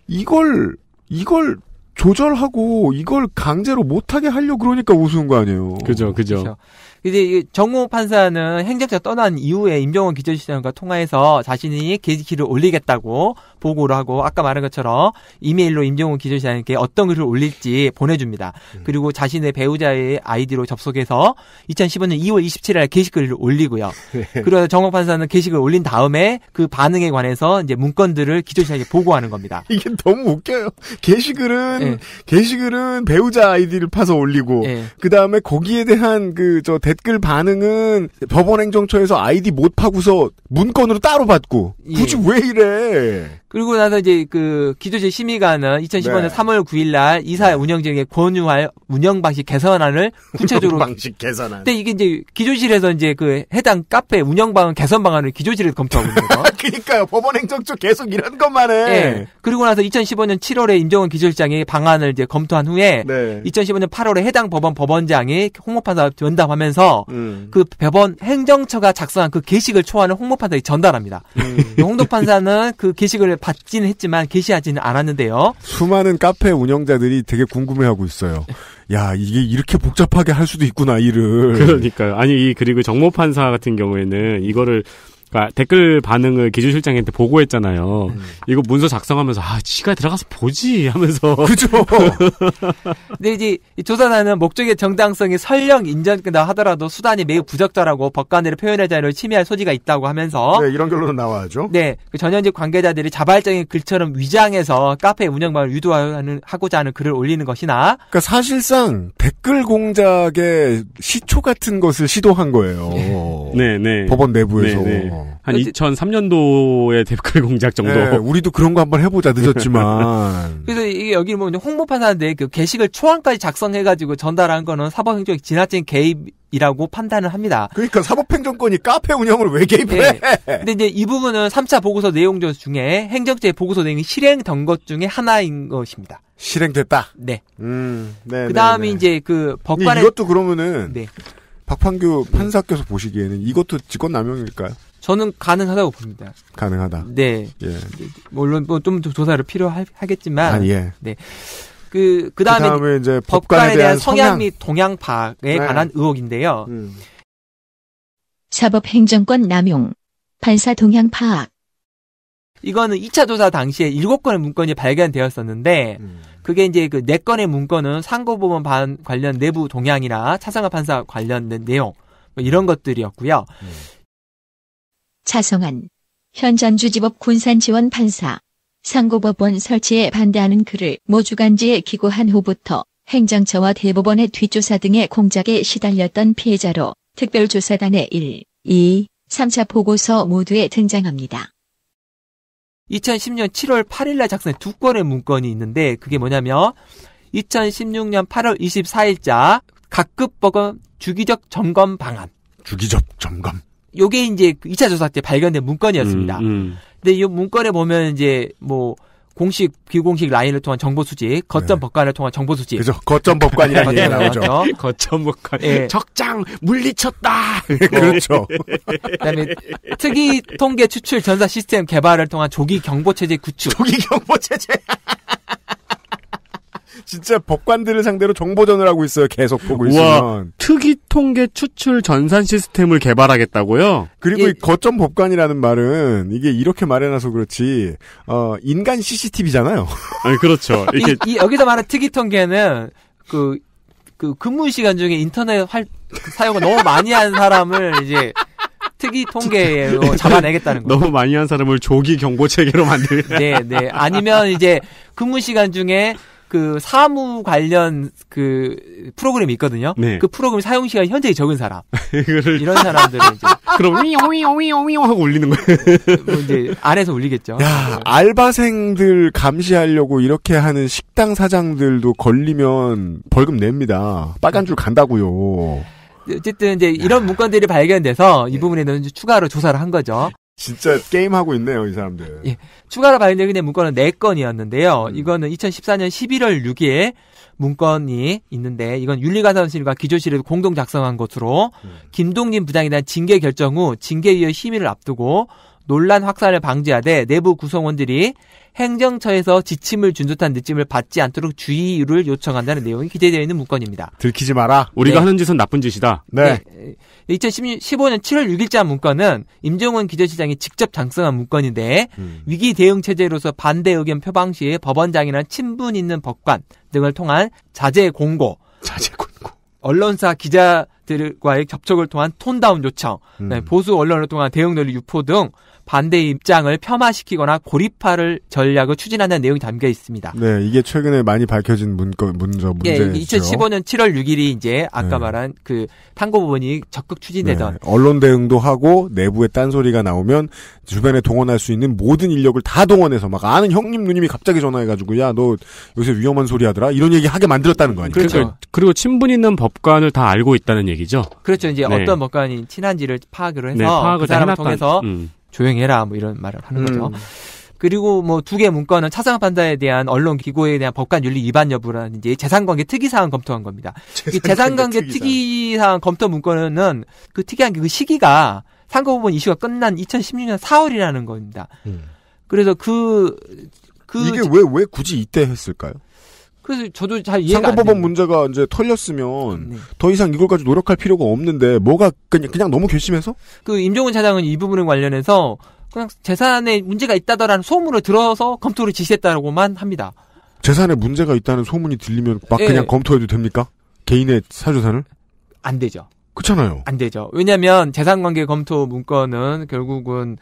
이걸 이걸 조절하고 이걸 강제로 못하게 하려 고 그러니까 우스운 거 아니에요. 그죠, 그죠. 그렇 이제 정우 판사는 행정처 떠난 이후에 임종원 기재실장과 통화해서 자신이 게시글을 올리겠다고 보고를 하고 아까 말한 것처럼 이메일로 임종원 기재실장에게 어떤 글을 올릴지 보내줍니다. 음. 그리고 자신의 배우자의 아이디로 접속해서 2015년 2월 27일 게시글을 올리고요. 네. 그래서 정우 판사는 게시글 올린 다음에 그 반응에 관해서 이제 문건들을 기재실장에게 보고하는 겁니다. 이게 너무 웃겨요. 게시글은 네. 게시글은 배우자 아이디를 파서 올리고 네. 예. 그 다음에 거기에 대한 그저 대 댓글 반응은 법원행정처에서 아이디 못 파고서 문건으로 따로 받고 예. 굳이 왜 이래? 그리고 나서 이제 그 기조제 심의관은 2015년 네. 3월 9일 날 이사 네. 운영진에게 권유할 운영 방식 개선안을 구체적으로 방식 개선안. 근데 이게 이제 기조실에서 이제 그 해당 카페 운영 방안 개선 방안을 기조실에서 검토하고 있는 거. 그러니까요. 법원 행정 쪽 계속 이런 것만 해. 예. 네. 그리고 나서 2015년 7월에 임종원 기조실장이 방안을 이제 검토한 후에 네. 2015년 8월에 해당 법원 법원장이 홍보판사 면담하면서 음. 그 법원 행정처가 작성한 그 게시글 초안을 홍보판사에 전달합니다. 음. 홍보판사는 그 게시글을 받지는 했지만 게시하지는 않았는데요. 수많은 카페 운영자들이 되게 궁금해하고 있어요. 야 이게 이렇게 복잡하게 할 수도 있구나 일을. 그러니까요. 아니 이 그리고 정모 판사 같은 경우에는 이거를 그러니까 댓글 반응을 기조실장한테 보고했잖아요. 음. 이거 문서 작성하면서 아 지가 들어가서 보지 하면서 그죠. 근데 이제 조사단은 목적의 정당성이 설령 인정된다 하더라도 수단이 매우 부적절하고 법관들로 표현의 자유를 침해할 소지가 있다고 하면서 네, 이런 결론은 나와야죠. 네, 그 전현직 관계자들이 자발적인 글처럼 위장해서 카페 운영망을 유도하는 하고자 하는 글을 올리는 것이나 그러니까 사실상 댓글 공작의 시초 같은 것을 시도한 거예요. 네, 네. 네. 법원 내부에서. 네, 네. 한2 0 0 3년도에 데칼 공작 정도. 네, 우리도 그런 거 한번 해보자 늦었지만. 그래서 이게 여기 뭐 홍보판사인데 그 게시글 초안까지 작성해가지고 전달한 거는 사법행정의 지나친 개입이라고 판단을 합니다. 그러니까 사법행정권이 카페 운영을 왜 개입해? 네. 근데 이제 이 부분은 3차 보고서 내용 중에 행정제 보고서 내용이 실행된 것 중에 하나인 것입니다. 실행됐다. 네. 음, 네. 네 그 다음에 네. 이제 그 법관의 이것도 그러면은 네. 박판규 판사께서 보시기에는 이것도 직권남용일까요? 저는 가능하다고 봅니다. 가능하다. 네. 예. 뭐 물론 뭐좀 조사를 필요하겠지만. 아, 예. 네. 그, 그 다음에 이제 법관에 대한 성향, 성향 및 동향파에 네. 관한 의혹인데요. 음. 사법행정권 남용, 판사 동향 파악. 이거는 2차 조사 당시에 7건의 문건이 발견되었었는데, 음. 그게 이제 그 4건의 문건은 상고부문반 관련 내부 동향이나 차상화 판사 관련된 내용, 뭐 이런 것들이었고요. 음. 차성한 현 전주지법 군산지원 판사 상고법원 설치에 반대하는 글을 모주간지에 기고한 후부터 행정처와 대법원의 뒷조사 등의 공작에 시달렸던 피해자로 특별조사단의 1, 2, 3차 보고서 모두에 등장합니다. 2010년 7월 8일날 작성한 두 건의 문건이 있는데 그게 뭐냐면 2016년 8월 24일자 각급 법원 주기적 점검 방안. 주기적 점검. 요게 이제 2차 조사 때 발견된 문건이었습니다. 음, 음. 근데 이 문건에 보면 이제 뭐 공식 비공식 라인을 통한 정보 수집, 거점 네. 법관을 통한 정보 수집. 그죠. 거점 법관이라는 얘기 나오죠. 거점 법관. 네. 적장 물리쳤다. 뭐. 그렇죠. 그다음에 특이 통계 추출 전사 시스템 개발을 통한 조기 경보 체제 구축. 조기 경보 체제. 진짜 법관들을 상대로 정보전을 하고 있어요. 계속 보고 있으면. 특이 통계 추출 전산 시스템을 개발하겠다고요? 그리고 예. 거점 법관이라는 말은 이게 이렇게 말해놔서 그렇지 어, 인간 CCTV잖아요. 아니 그렇죠. 이게 이, 이, 여기서 말하는 특이 통계는 그, 그 근무 시간 중에 인터넷 활, 그 사용을 너무 많이 한 사람을 이제 특이 통계로 잡아내겠다는 거예요. 너무 많이 한 사람을 조기 경고 체계로 만들. 네, 네. 아니면 이제 근무 시간 중에 그 사무 관련 그 프로그램이 있거든요. 네. 그 프로그램 사용 시간이 현저히 적은 사람. 이런 사람들은 이제 그럼 위용위용위용 하고 올리는 거예요. 뭐 이제 아래서 올리겠죠. 야, 알바생들 감시하려고 이렇게 하는 식당 사장들도 걸리면 벌금 냅니다. 빨간 줄 간다고요. 어쨌든 이제 이런 문건들이 발견돼서 이 네. 부분에는 추가로 조사를 한 거죠. 진짜 게임하고 있네요, 이 사람들. 예. 추가로 발견된 문건은 네건이었는데요 음. 이거는 2014년 11월 6일 문건이 있는데, 이건 윤리가사원실과 기조실에서 공동 작성한 것으로, 음. 김동림 부장에 대한 징계 결정 후 징계위의 심의를 앞두고, 논란 확산을 방지하되 내부 구성원들이 행정처에서 지침을 준 듯한 느낌을 받지 않도록 주의를 요청한다는 내용이 기재되어 있는 문건입니다. 들키지 마라. 우리가 네. 하는 짓은 나쁜 짓이다. 네. 네. 2015년 7월 6일자 문건은 임종원 기재시장이 직접 작성한 문건인데 음. 위기 대응 체제로서 반대 의견 표방 시에 법원장이나 친분 있는 법관 등을 통한 자제 공고, 자제 공고, 언론사 기자 들과의 접촉을 통한 톤다운 요청, 네, 음. 보수 언론을 통한 대응 논리 유포 등 반대 입장을 폄하시키거나 고립화를 전략을 추진하는 내용이 담겨 있습니다. 네, 이게 최근에 많이 밝혀진 문거 그 문제 예, 문제죠. 예, 2015년 7월 6일이 이제 아까 네. 말한 그 탐구부분이 적극 추진되던 네, 언론 대응도 하고 내부의 딴소리가 나오면 주변에 동원할 수 있는 모든 인력을 다 동원해서 막 아는 형님 누님이 갑자기 전화해가지고 야너 요새 위험한 소리 하더라 이런 얘기 하게 만들었다는 거 아니에요? 그렇죠. 그러니까, 그리고 친분 있는 법관을 다 알고 있다는 얘기죠. 그렇죠. 이제 네. 어떤 법관이 친한지를 파악을 네, 해서 네, 파악을 그 사람을 해놨다. 통해서 음. 조용히 해라 뭐 이런 말을 하는 거죠. 음. 그리고 뭐 두 개 문건은 차상 판단에 대한 언론 기구에 대한 법관 윤리 위반 여부라는 이제 재산관계 특이사항 검토한 겁니다. 재산관계, 재산관계 특이사항 검토 문건은 그 특이한 게그 시기가 상고부분 이슈가 끝난 2016년 4월이라는 겁니다. 음. 그래서 그, 그. 이게 왜, 왜 굳이 이때 했을까요? 그래서 저도 잘 이해가 상고법원 문제가 이제 털렸으면 네. 더 이상 이걸까지 노력할 필요가 없는데 뭐가 그냥 그냥 너무 괘씸해서? 그 임종훈 차장은 이 부분에 관련해서 그냥 재산에 문제가 있다더라는 소문을 들어서 검토를 지시했다고만 합니다. 재산에 문제가 있다는 소문이 들리면 막 예. 그냥 검토해도 됩니까? 개인의 사주산을? 안 되죠. 그렇잖아요. 안 되죠. 왜냐하면 재산관계 검토 문건은 결국은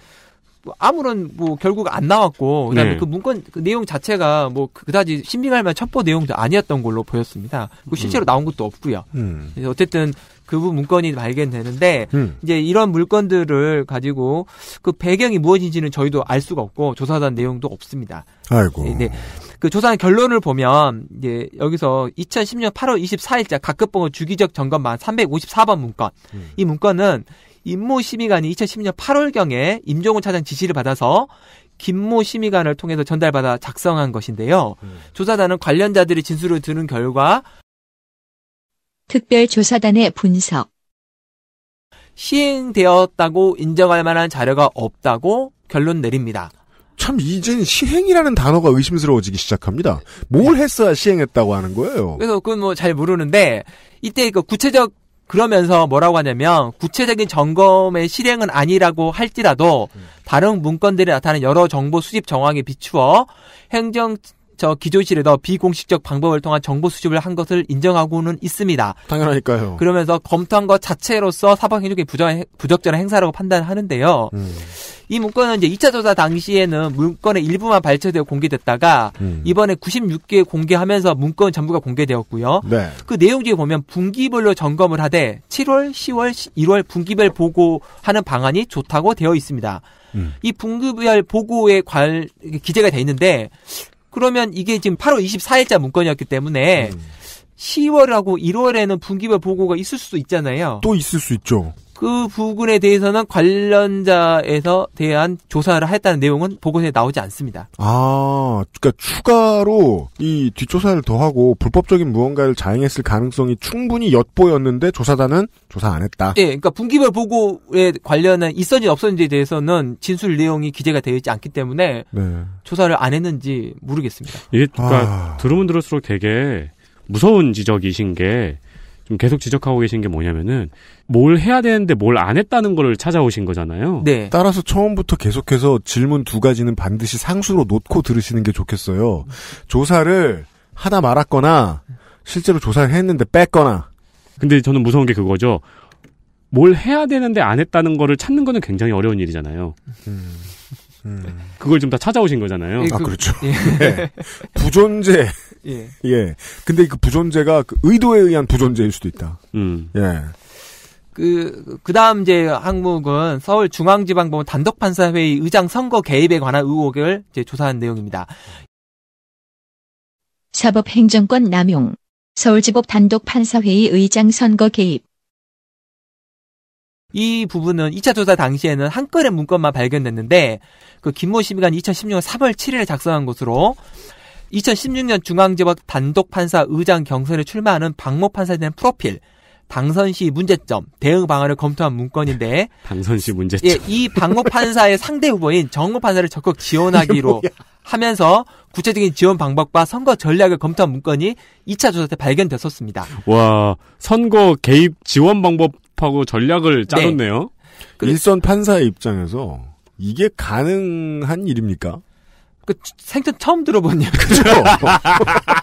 아무런 뭐 결국 안 나왔고 그다음에 네. 그 문건 그 내용 자체가 뭐 그, 그다지 신빙할 만한 첩보 내용도 아니었던 걸로 보였습니다. 그 실제로 음. 나온 것도 없고요. 음. 어쨌든 그부 문건이 발견되는데 음. 이제 이런 물건들을 가지고 그 배경이 무엇인지는 저희도 알 수가 없고 조사단 내용도 없습니다. 아이고. 예, 네. 그 조사한 결론을 보면 이제 여기서 2010년 8월 24일자 각급봉호 주기적 점검만 354번 문건. 음. 이 문건은 임모 심의관이 2010년 8월경에 임종훈 차장 지시를 받아서 김모 심의관을 통해서 전달받아 작성한 것인데요. 음. 조사단은 관련자들이 진술을 들은 결과 특별조사단의 분석 시행되었다고 인정할 만한 자료가 없다고 결론 내립니다. 참 이젠 시행이라는 단어가 의심스러워지기 시작합니다. 뭘 네. 했어야 시행했다고 하는 거예요. 그래서 그건 뭐 잘 모르는데 이때 그 구체적 그러면서 뭐라고 하냐면 구체적인 점검의 실행은 아니라고 할지라도 음. 다른 문건들이 나타낸 여러 정보 수집 정황에 비추어 행정 저 기조실에서 비공식적 방법을 통한 정보 수집을 한 것을 인정하고는 있습니다. 당연하니까요. 그러면서 검토한 것 자체로서 사법행정의 부적절한 행사라고 판단하는데요. 음. 이 문건은 이제 2차 조사 당시에는 문건의 일부만 발췌되어 공개됐다가 음. 이번에 96개 공개하면서 문건 전부가 공개되었고요. 네. 그 내용 중에 보면 분기별로 점검을 하되 7월, 10월, 1월 분기별 보고하는 방안이 좋다고 되어 있습니다. 음. 이 분기별 보고에 관 기재가 되어 있는데 그러면 이게 지금 8월 24일자 문건이었기 때문에 음. 10월하고 1월에는 분기별 보고가 있을 수도 있잖아요. 또 있을 수 있죠. 그 부분에 대해서는 관련자에서 대한 조사를 했다는 내용은 보고서에 나오지 않습니다. 아, 그러니까 추가로 이 뒷조사를 더하고 불법적인 무언가를 자행했을 가능성이 충분히 엿보였는데 조사단은 조사 안 했다. 예, 그러니까 분기별 보고에 관련한 있었는지 없었는지에 대해서는 진술 내용이 기재가 되어 있지 않기 때문에 네. 조사를 안 했는지 모르겠습니다. 이게 그러니까 아... 들으면 들을수록 되게 무서운 지적이신 게좀 계속 지적하고 계신 게 뭐냐면은 뭘 해야 되는데 뭘 안 했다는 걸 찾아오신 거잖아요. 네. 따라서 처음부터 계속해서 질문 두 가지는 반드시 상수로 놓고 들으시는 게 좋겠어요. 조사를 하다 말았거나 실제로 조사를 했는데 뺐거나. 근데 저는 무서운 게 그거죠. 뭘 해야 되는데 안 했다는 거를 찾는 거는 굉장히 어려운 일이잖아요. 음. 음. 그걸 지금 다 찾아오신 거잖아요. 아, 예, 그, 그렇죠. 예. 네. 부존재. 예. 예. 근데 그 부존재가 그 의도에 의한 부존재일 수도 있다. 음. 예. 그, 그 다음 이제 항목은 서울중앙지방법원 단독판사회의 의장 선거 개입에 관한 의혹을 이제 조사한 내용입니다. 사법행정권 남용. 서울지법 단독판사회의 의장 선거 개입. 이 부분은 2차 조사 당시에는 한건의 문건만 발견됐는데 그 김모 심의관 2016년 3월 7일에 작성한 것으로 2016년 중앙지법 단독 판사 의장 경선에 출마하는 박모 판사에 대한 프로필, 당선 시 문제점, 대응 방안을 검토한 문건인데 당선 시 문제점. 예, 이 박모 판사의 상대 후보인 정모 판사를 적극 지원하기로 하면서 구체적인 지원 방법과 선거 전략을 검토한 문건이 2차 조사 때 발견됐었습니다. 와, 선거 개입 지원 방법 학하고 전략을 네. 짜놓네요. 네. 일선 판사의 입장에서 이게 가능한 일입니까? 그 생전 처음 들어본 이 그죠?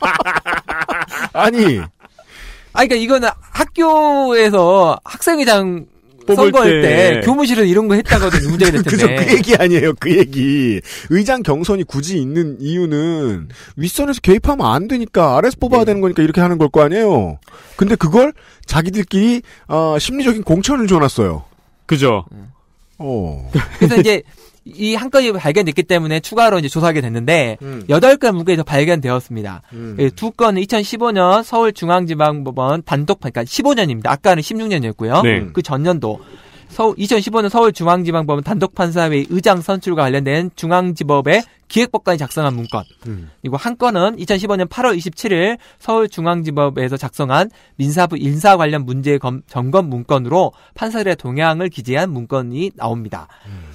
아니. 아, 그니까 이거는 학교에서 학생회장 뽑을 때. 때 교무실은 이런 거 했다거든 문제가 됐을 데그래그 얘기 아니에요. 그 얘기. 의장 경선이 굳이 있는 이유는 윗선에서 개입하면 안 되니까 아래서 뽑아야 네. 되는 거니까 이렇게 하는 걸 거 아니에요. 근데 그걸 자기들끼리 어, 심리적인 공천을 줘놨어요. 그죠. 어. 그래서 이제 이한 건이 발견됐기 때문에 추가로 이제 조사하게 됐는데 음. 여덟 음. 건 무게에서 발견되었습니다. 음. 예, 건은 2015년 서울중앙지방법원 단독 그러니까 15년입니다. 아까는 16년이었고요. 네. 음. 그 전년도 서울 2015년 서울중앙지방법원 단독판사회의 의장 선출과 관련된 중앙지법의 기획법관이 작성한 문건 음. 그리고 한 건은 2015년 8월 27일 서울중앙지법에서 작성한 민사부 인사 관련 문제 검, 점검 문건으로 판사들의 동향을 기재한 문건이 나옵니다. 음.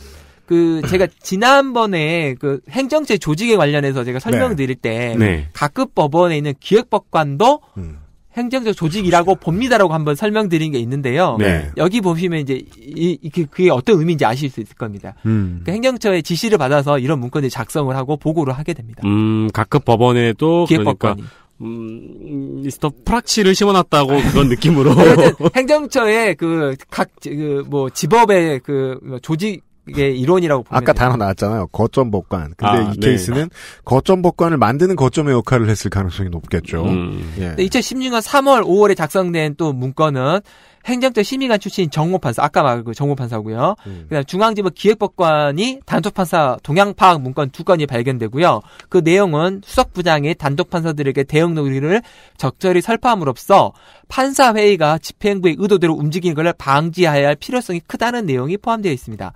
그 제가 지난번에 그 행정체 조직에 관련해서 제가 설명드릴 네. 때 네. 각급 법원에 있는 기획법관도 음. 행정적 조직이라고 봅니다라고 한번 설명드린 게 있는데요. 네. 여기 보시면 이제 이, 이, 그, 그게 어떤 의미인지 아실 수 있을 겁니다. 음. 그 행정처의 지시를 받아서 이런 문건을 작성을 하고 보고를 하게 됩니다. 음, 각급 법원에도 그러니까 기획법관이. 그러니까 음, 미스터 프락치를 심어놨다고 그런 느낌으로. 행정처의 그, 각, 그, 뭐, 지법의 그, 조직, 법학 이론이라고 보면 아까 단어 나왔잖아요. 거점 법관. 근데 아, 이 네. 케이스는 거점 법관을 만드는 거점의 역할을 했을 가능성이 높겠죠. 음. 예. 2016년 3월, 5월에 작성된 또 문건은 행정처 심의관 출신 정무판사, 아까 말그 정무판사고요. 음. 그다음 중앙지법 기획법관이 단독판사 동양파악 문건 두 건이 발견되고요. 그 내용은 수석부장이 단독판사들에게 대응 논의를 적절히 설파함으로써 판사회의가 집행부의 의도대로 움직이는 것을 방지해야 할 필요성이 크다는 내용이 포함되어 있습니다.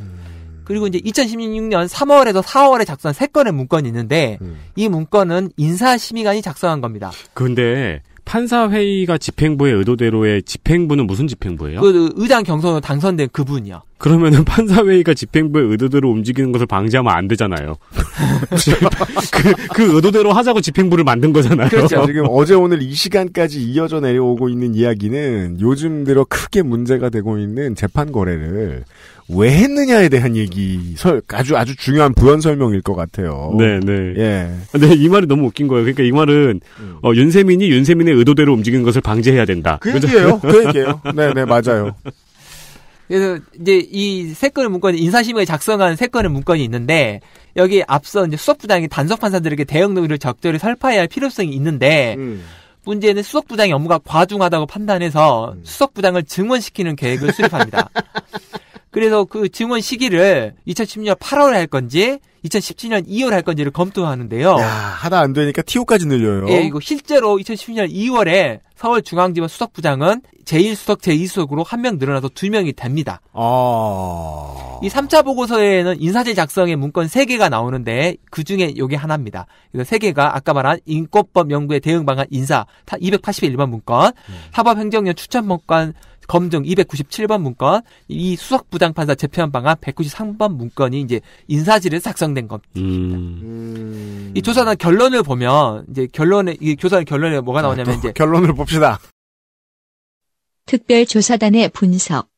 음. 그리고 이제 2016년 3월에서 4월에 작성한 세 건의 문건이 있는데 음. 이 문건은 인사심의관이 작성한 겁니다. 그런데 판사회의가 집행부의 의도대로의 집행부는 무슨 집행부예요? 그 의장 경선으로 당선된 그분이요. 그러면은 판사회의가 집행부의 의도대로 움직이는 것을 방지하면 안 되잖아요. 그, 그 의도대로 하자고 집행부를 만든 거잖아요. 그렇죠. 지금 어제 오늘 이 시간까지 이어져 내려오고 있는 이야기는 요즘 들어 크게 문제가 되고 있는 재판 거래를 왜 했느냐에 대한 얘기 설 아주 아주 중요한 부연 설명일 것 같아요. 네, 네. 예. 근데 이 말이 너무 웃긴 거예요. 그러니까 이 말은 음. 어, 윤세민이 윤세민의 의도대로 움직이는 것을 방지해야 된다. 그 얘기예요. 그 얘기예요. 네, 네, 맞아요. 그래서 이제 이 세 건의 문건인사심의 작성한 세 건의 문건이 있는데 여기 앞서 이제 수석부장이 단속 판사들에게 대응 능력을 적절히 설파해야 할 필요성이 있는데 음. 문제는 수석부장의 업무가 과중하다고 판단해서 음. 수석부장을 증원시키는 계획을 수립합니다. 그래서 그증언 시기를 2016년 8월에 할 건지 2017년 2월 할 건지를 검토하는데요. 야, 하다 안 되니까 TO까지 늘려요. 예, 이거 실제로 2016년 2월에 서울중앙지법 수석부장은 제1수석, 제2수석으로 한 명 늘어나서 두명이 됩니다. 아. 이 3차 보고서에는 인사제 작성의 문건 3개가 나오는데 그 중에 요게 하나입니다. 그래서 3개가 아까 말한 인권법 연구에 대응 방안 인사 281번 문건, 음. 사법행정연 추천 문건 검증 297번 문건, 이 수석 부장 판사 재편 방안 193번 문건이 이제 인사실에서 작성된 겁니다. 음. 이 조사단 결론을 보면 이제 결론에 이 조사단 결론에 뭐가 나오냐면 아, 이제 결론을 봅시다. 특별조사단의 분석.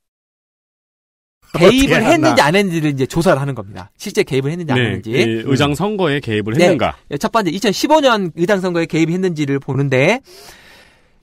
개입을 했는지 안 했는지를 이제 조사를 하는 겁니다. 실제 개입을 했는지 안 네, 했는지. 그 의장 선거에 개입을 네. 했는가. 네, 첫 번째 2015년 의장 선거에 개입했는지를 보는데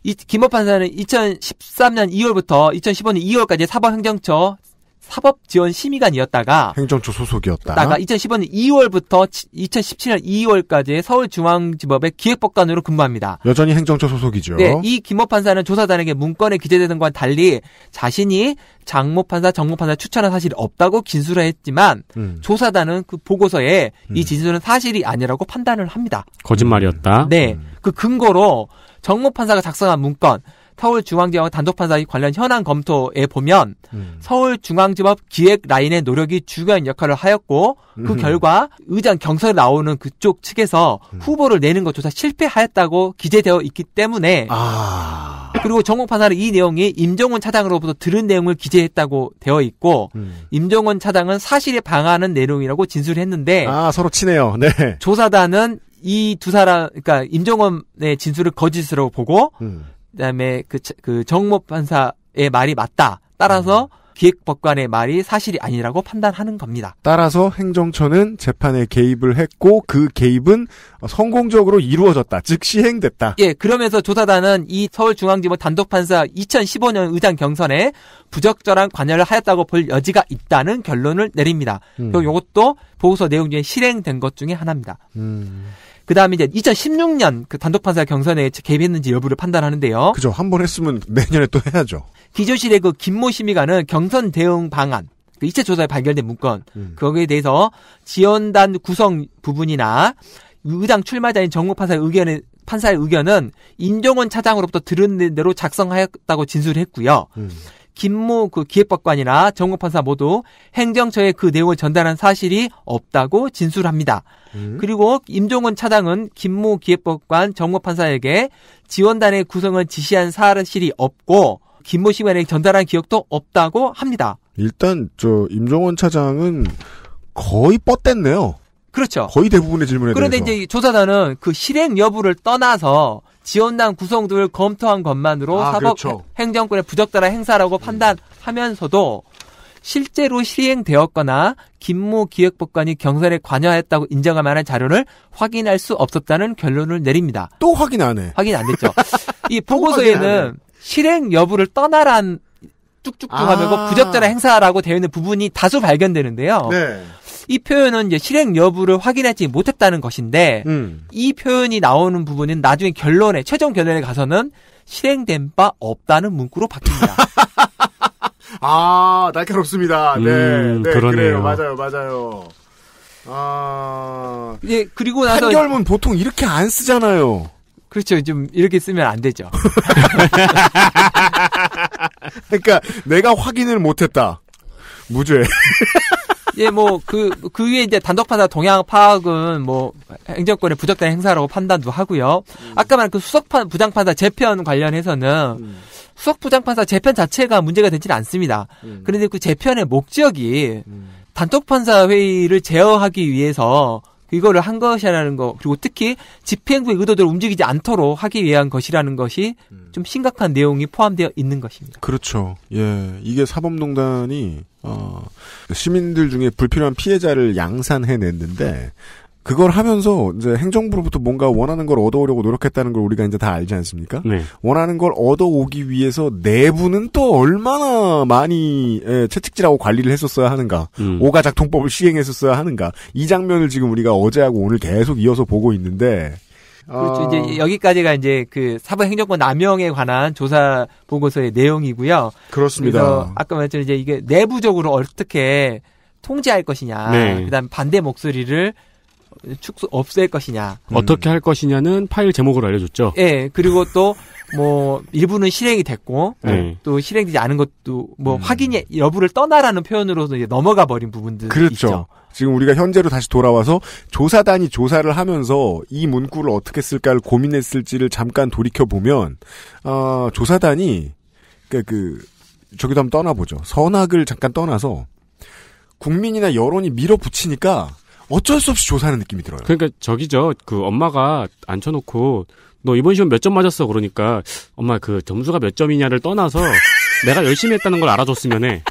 김호 판사는 2013년 2월부터 2015년 2월까지 사법행정처 사법지원심의관이었다가 행정처 소속이었다가 2015년 2월부터 2017년 2월까지 서울중앙지법의 기획법관으로 근무합니다. 여전히 행정처 소속이죠. 네, 이김호 판사는 조사단에게 문건에 기재되는 건 달리 자신이 장모 판사, 정모 판사 추천한 사실이 없다고 진술을 했지만 음. 조사단은 그 보고서에 음. 이 진술은 사실이 아니라고 판단을 합니다. 거짓말이었다. 네, 음. 그 근거로 정모 판사가 작성한 문건 서울중앙지법 단독판사의 관련 현안 검토에 보면 음. 서울중앙지법 기획 라인의 노력이 중요한 역할을 하였고 그 음. 결과 의장 경선에 나오는 그쪽 측에서 음. 후보를 내는 것조차 실패하였다고 기재되어 있기 때문에 아. 그리고 정국 판사는 이 내용이 임종원 차장으로부터 들은 내용을 기재했다고 되어 있고 음. 임종원 차장은 사실에 방하는 내용이라고 진술했는데 아 서로 친해요. 네. 조사단은 이두 사람, 그러니까 임종원의 진술을 거짓으로 보고, 음. 그다음에 그, 그 정모 판사의 말이 맞다. 따라서 음. 기획법관의 말이 사실이 아니라고 판단하는 겁니다. 따라서 행정처는 재판에 개입을 했고 그 개입은 성공적으로 이루어졌다. 즉 시행됐다. 예, 그러면서 조사단은 이 서울중앙지법 단독판사 2015년 의장 경선에 부적절한 관여를 하였다고 볼 여지가 있다는 결론을 내립니다. 음. 그리고 이것도 보고서 내용 중에 실행된 것 중에 하나입니다. 음. 그 다음에 이제 2016년 그 단독판사 경선에 개입했는지 여부를 판단하는데요. 그죠. 한 번 했으면 내년에 또 해야죠. 기조실의 그 김모 심의관은 경선 대응 방안, 그 이체 조사에 발견된 문건, 음. 거기에 대해서 지원단 구성 부분이나 의당 출마자인 정국판사의 의견에 판사의 의견은 임종원 차장으로부터 들은 대로 작성하였다고 진술했고요. 음. 김모 그 기획법관이나 정무판사 모두 행정처에 그 내용을 전달한 사실이 없다고 진술합니다. 음? 그리고 임종원 차장은 김모 기획법관 정무판사에게 지원단의 구성을 지시한 사실이 없고 김모 씨만에 게 전달한 기억도 없다고 합니다. 일단 저 임종원 차장은 거의 뻗댔네요. 그렇죠. 거의 대부분의 질문에 그런데 대해서. 이제 조사단은 그 실행 여부를 떠나서 지원단 구성 등을 검토한 것만으로 아, 사법 그렇죠. 행정권의 부적절한 행사라고 판단하면서도 실제로 실행되었거나 김모 기획법관이 경선에 관여했다고 인정할 만한 자료를 확인할 수 없었다는 결론을 내립니다. 또 확인 안 해. 확인 안 됐죠. 이 보고서에는 실행 여부를 떠나란 쭉쭉쭉 아. 하면서 부적절한 행사라고 되어 있는 부분이 다수 발견되는데요. 네. 이 표현은 이제 실행 여부를 확인하지 못했다는 것인데 음. 이 표현이 나오는 부분은 나중에 결론에 최종 결론에 가서는 실행된 바 없다는 문구로 바뀝니다. 아 날카롭습니다. 네, 음, 네 그러네요. 그래요. 맞아요, 맞아요. 아. 예, 그리고 나서. 한결문 보통 이렇게 안 쓰잖아요. 그렇죠. 좀 이렇게 쓰면 안 되죠. 그러니까 내가 확인을 못했다. 무죄. 예, 뭐, 그, 그 위에 이제 단독판사 동향 파악은 뭐, 행정권의 부적된 행사라고 판단도 하고요. 음. 아까 말한 그 수석판, 부장판사 재편 관련해서는 음. 수석부장판사 재편 자체가 문제가 되지는 않습니다. 음. 그런데 그 재편의 목적이 음. 단독판사 회의를 제어하기 위해서 이거를 한 것이라는 거 그리고 특히 집행부의 의도대로 움직이지 않도록 하기 위한 것이라는 것이 음. 좀 심각한 내용이 포함되어 있는 것입니다. 그렇죠. 예, 이게 사법농단이 어, 시민들 중에 불필요한 피해자를 양산해냈는데 그걸 하면서 이제 행정부로부터 뭔가 원하는 걸 얻어오려고 노력했다는 걸 우리가 이제 다 알지 않습니까? 네. 원하는 걸 얻어오기 위해서 내부는 또 얼마나 많이 예, 채찍질하고 관리를 했었어야 하는가, 음. 오가작통법을 시행했었어야 하는가 이 장면을 지금 우리가 어제하고 오늘 계속 이어서 보고 있는데. 아. 그렇죠. 이제 여기까지가 이제 그 사법행정권 남용에 관한 조사 보고서의 내용이고요. 그렇습니다. 아까 말했지만 이제 이게 내부적으로 어떻게 통제할 것이냐, 네. 그다음 반대 목소리를 축소 없앨 것이냐 음. 어떻게 할 것이냐는 파일 제목을 알려줬죠. 예. 그리고 또 뭐 일부는 실행이 됐고 네. 또 실행되지 않은 것도 뭐 음. 확인 여부를 떠나라는 표현으로서 이제 넘어가 버린 부분들 그렇죠. 있죠. 지금 우리가 현재로 다시 돌아와서 조사단이 조사를 하면서 이 문구를 어떻게 쓸까를 고민했을지를 잠깐 돌이켜 보면 어, 조사단이 그그 니까 그, 저기도 한번 떠나보죠. 선악을 잠깐 떠나서 국민이나 여론이 밀어붙이니까 어쩔 수 없이 조사하는 느낌이 들어요. 그러니까 저기죠. 그 엄마가 앉혀놓고 너 이번 시험 몇 점 맞았어? 그러니까 엄마 그 점수가 몇 점이냐를 떠나서 내가 열심히 했다는 걸 알아줬으면 해.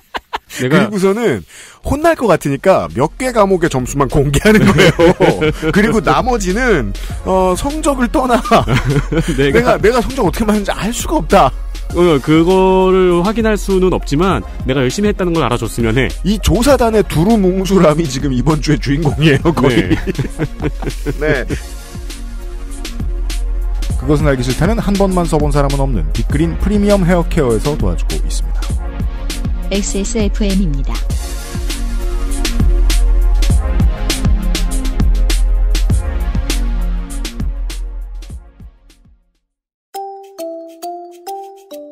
내가 그리고서는 혼날 것 같으니까 몇 개 과목의 점수만 공개하는 거예요. 그리고 나머지는 어, 성적을 떠나 내가, 내가 내가 성적 어떻게 맞는지 알 수가 없다. 어, 그거를 확인할 수는 없지만 내가 열심히 했다는 걸 알아줬으면 해. 이 조사단의 두루뭉술함이 지금 이번 주의 주인공이에요, 네. 거의. 네. 네. 그것은 알기 싫다는 한 번만 써본 사람은 없는 빅그린 프리미엄 헤어케어에서 도와주고 있습니다. XSFM입니다.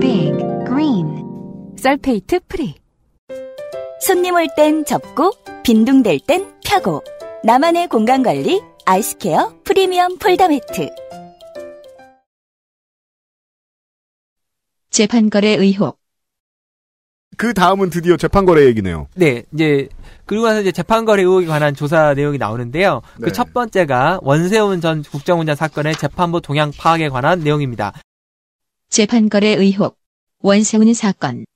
Big Green 설페이트 프리 손님 올 땐 접고 빈둥댈 땐 펴고 나만의 공간 관리 아이스케어 프리미엄 폴더 매트 재판거래 의혹 그 다음은 드디어 재판거래 얘기네요. 네, 이제 그리고 나서 이제 재판거래 의혹에 관한 조사 내용이 나오는데요. 그첫 네. 번째가 원세훈 전 국정원장 사건의 재판부 동향 파악에 관한 내용입니다. 재판거래 의혹, 원세훈 사건.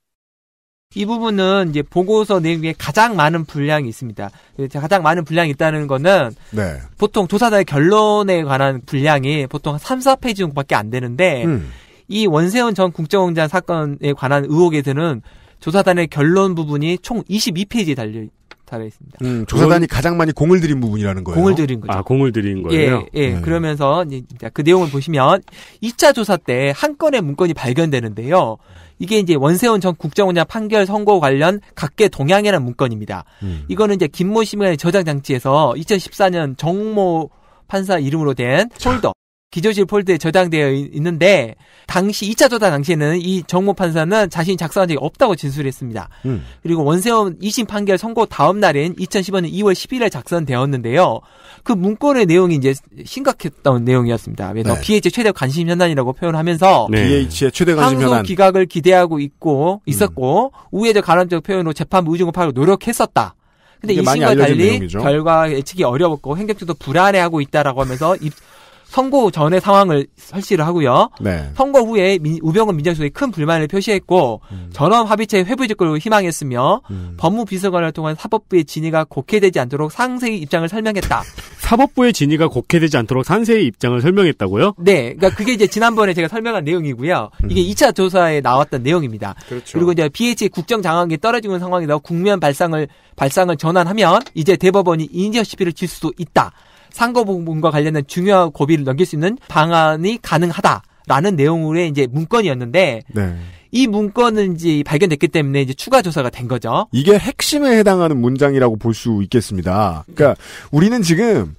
이 부분은 이제 보고서 내용에 가장 많은 분량이 있습니다. 예, 가장 많은 분량이 있다는 거는 네. 보통 조사자의 결론에 관한 분량이 보통 3, 4페이지 정도밖에 안 되는데 음. 이 원세훈 전 국정원장 사건에 관한 의혹에드는 조사단의 결론 부분이 총 22페이지에 달려 달해 있습니다. 음, 조사단이 음. 가장 많이 공을 들인 부분이라는 거예요. 공을 들인 거죠. 아, 공을 들인 예, 거예요. 예, 예. 네. 그러면서 이제 그 내용을 보시면 2차 조사 때 한 건의 문건이 발견되는데요. 이게 이제 원세훈 전 국정원장 판결 선고 관련 각계 동향이라는 문건입니다. 음. 이거는 이제 김모 씨의 저장 장치에서 2014년 정모 판사 이름으로 된 폴더 기조실 폴드에 저장되어 있는데 당시 2차 조사 당시에는 이 정모 판사는 자신이 작성한 적이 없다고 진술했습니다. 음. 그리고 원세훈 2심 판결 선고 다음 날인 2015년 2월 1 1일에 작성되었는데요. 그 문건의 내용이 이제 심각했던 내용이었습니다. 그래서 네. BH의 최대 관심 현안이라고 표현하면서 네. BH의 최대 관심 현안 기각을 기대하고 있고 음. 있었고 음. 우회적 가람적 표현으로 재판부 의중업하고 노력했었다. 근데 이심과 달리 결과 예측이 어려웠고 행정처도 불안해하고 있다라고 하면서 선고 전의 상황을 설치를 하고요. 네. 선거 후에 민, 우병우 민정수석이 큰 불만을 표시했고 음. 전원 합의체 회부 직극을 희망했으며 음. 법무비서관을 통한 사법부의 진위가 곡해되지 않도록 상세히 입장을 설명했다. 사법부의 진위가 곡해되지 않도록 상세히 입장을 설명했다고요? 네, 그러니까 그게 이제 지난번에 제가 설명한 내용이고요. 음. 이게 음. 2차 조사에 나왔던 내용입니다. 그렇죠. 그리고 이제 BH 국정 장악이 떨어지는 상황에서 국면 발상을 발상을 전환하면 이제 대법원이 인니어시피를질 수도 있다. 상거 부분과 관련된 중요한 고비를 넘길 수 있는 방안이 가능하다라는 내용의 으 이제 문건이었는데 네. 이 문건은 이제 발견됐기 때문에 이제 추가 조사가 된 거죠. 이게 핵심에 해당하는 문장이라고 볼 수 있겠습니다. 그러니까 우리는 지금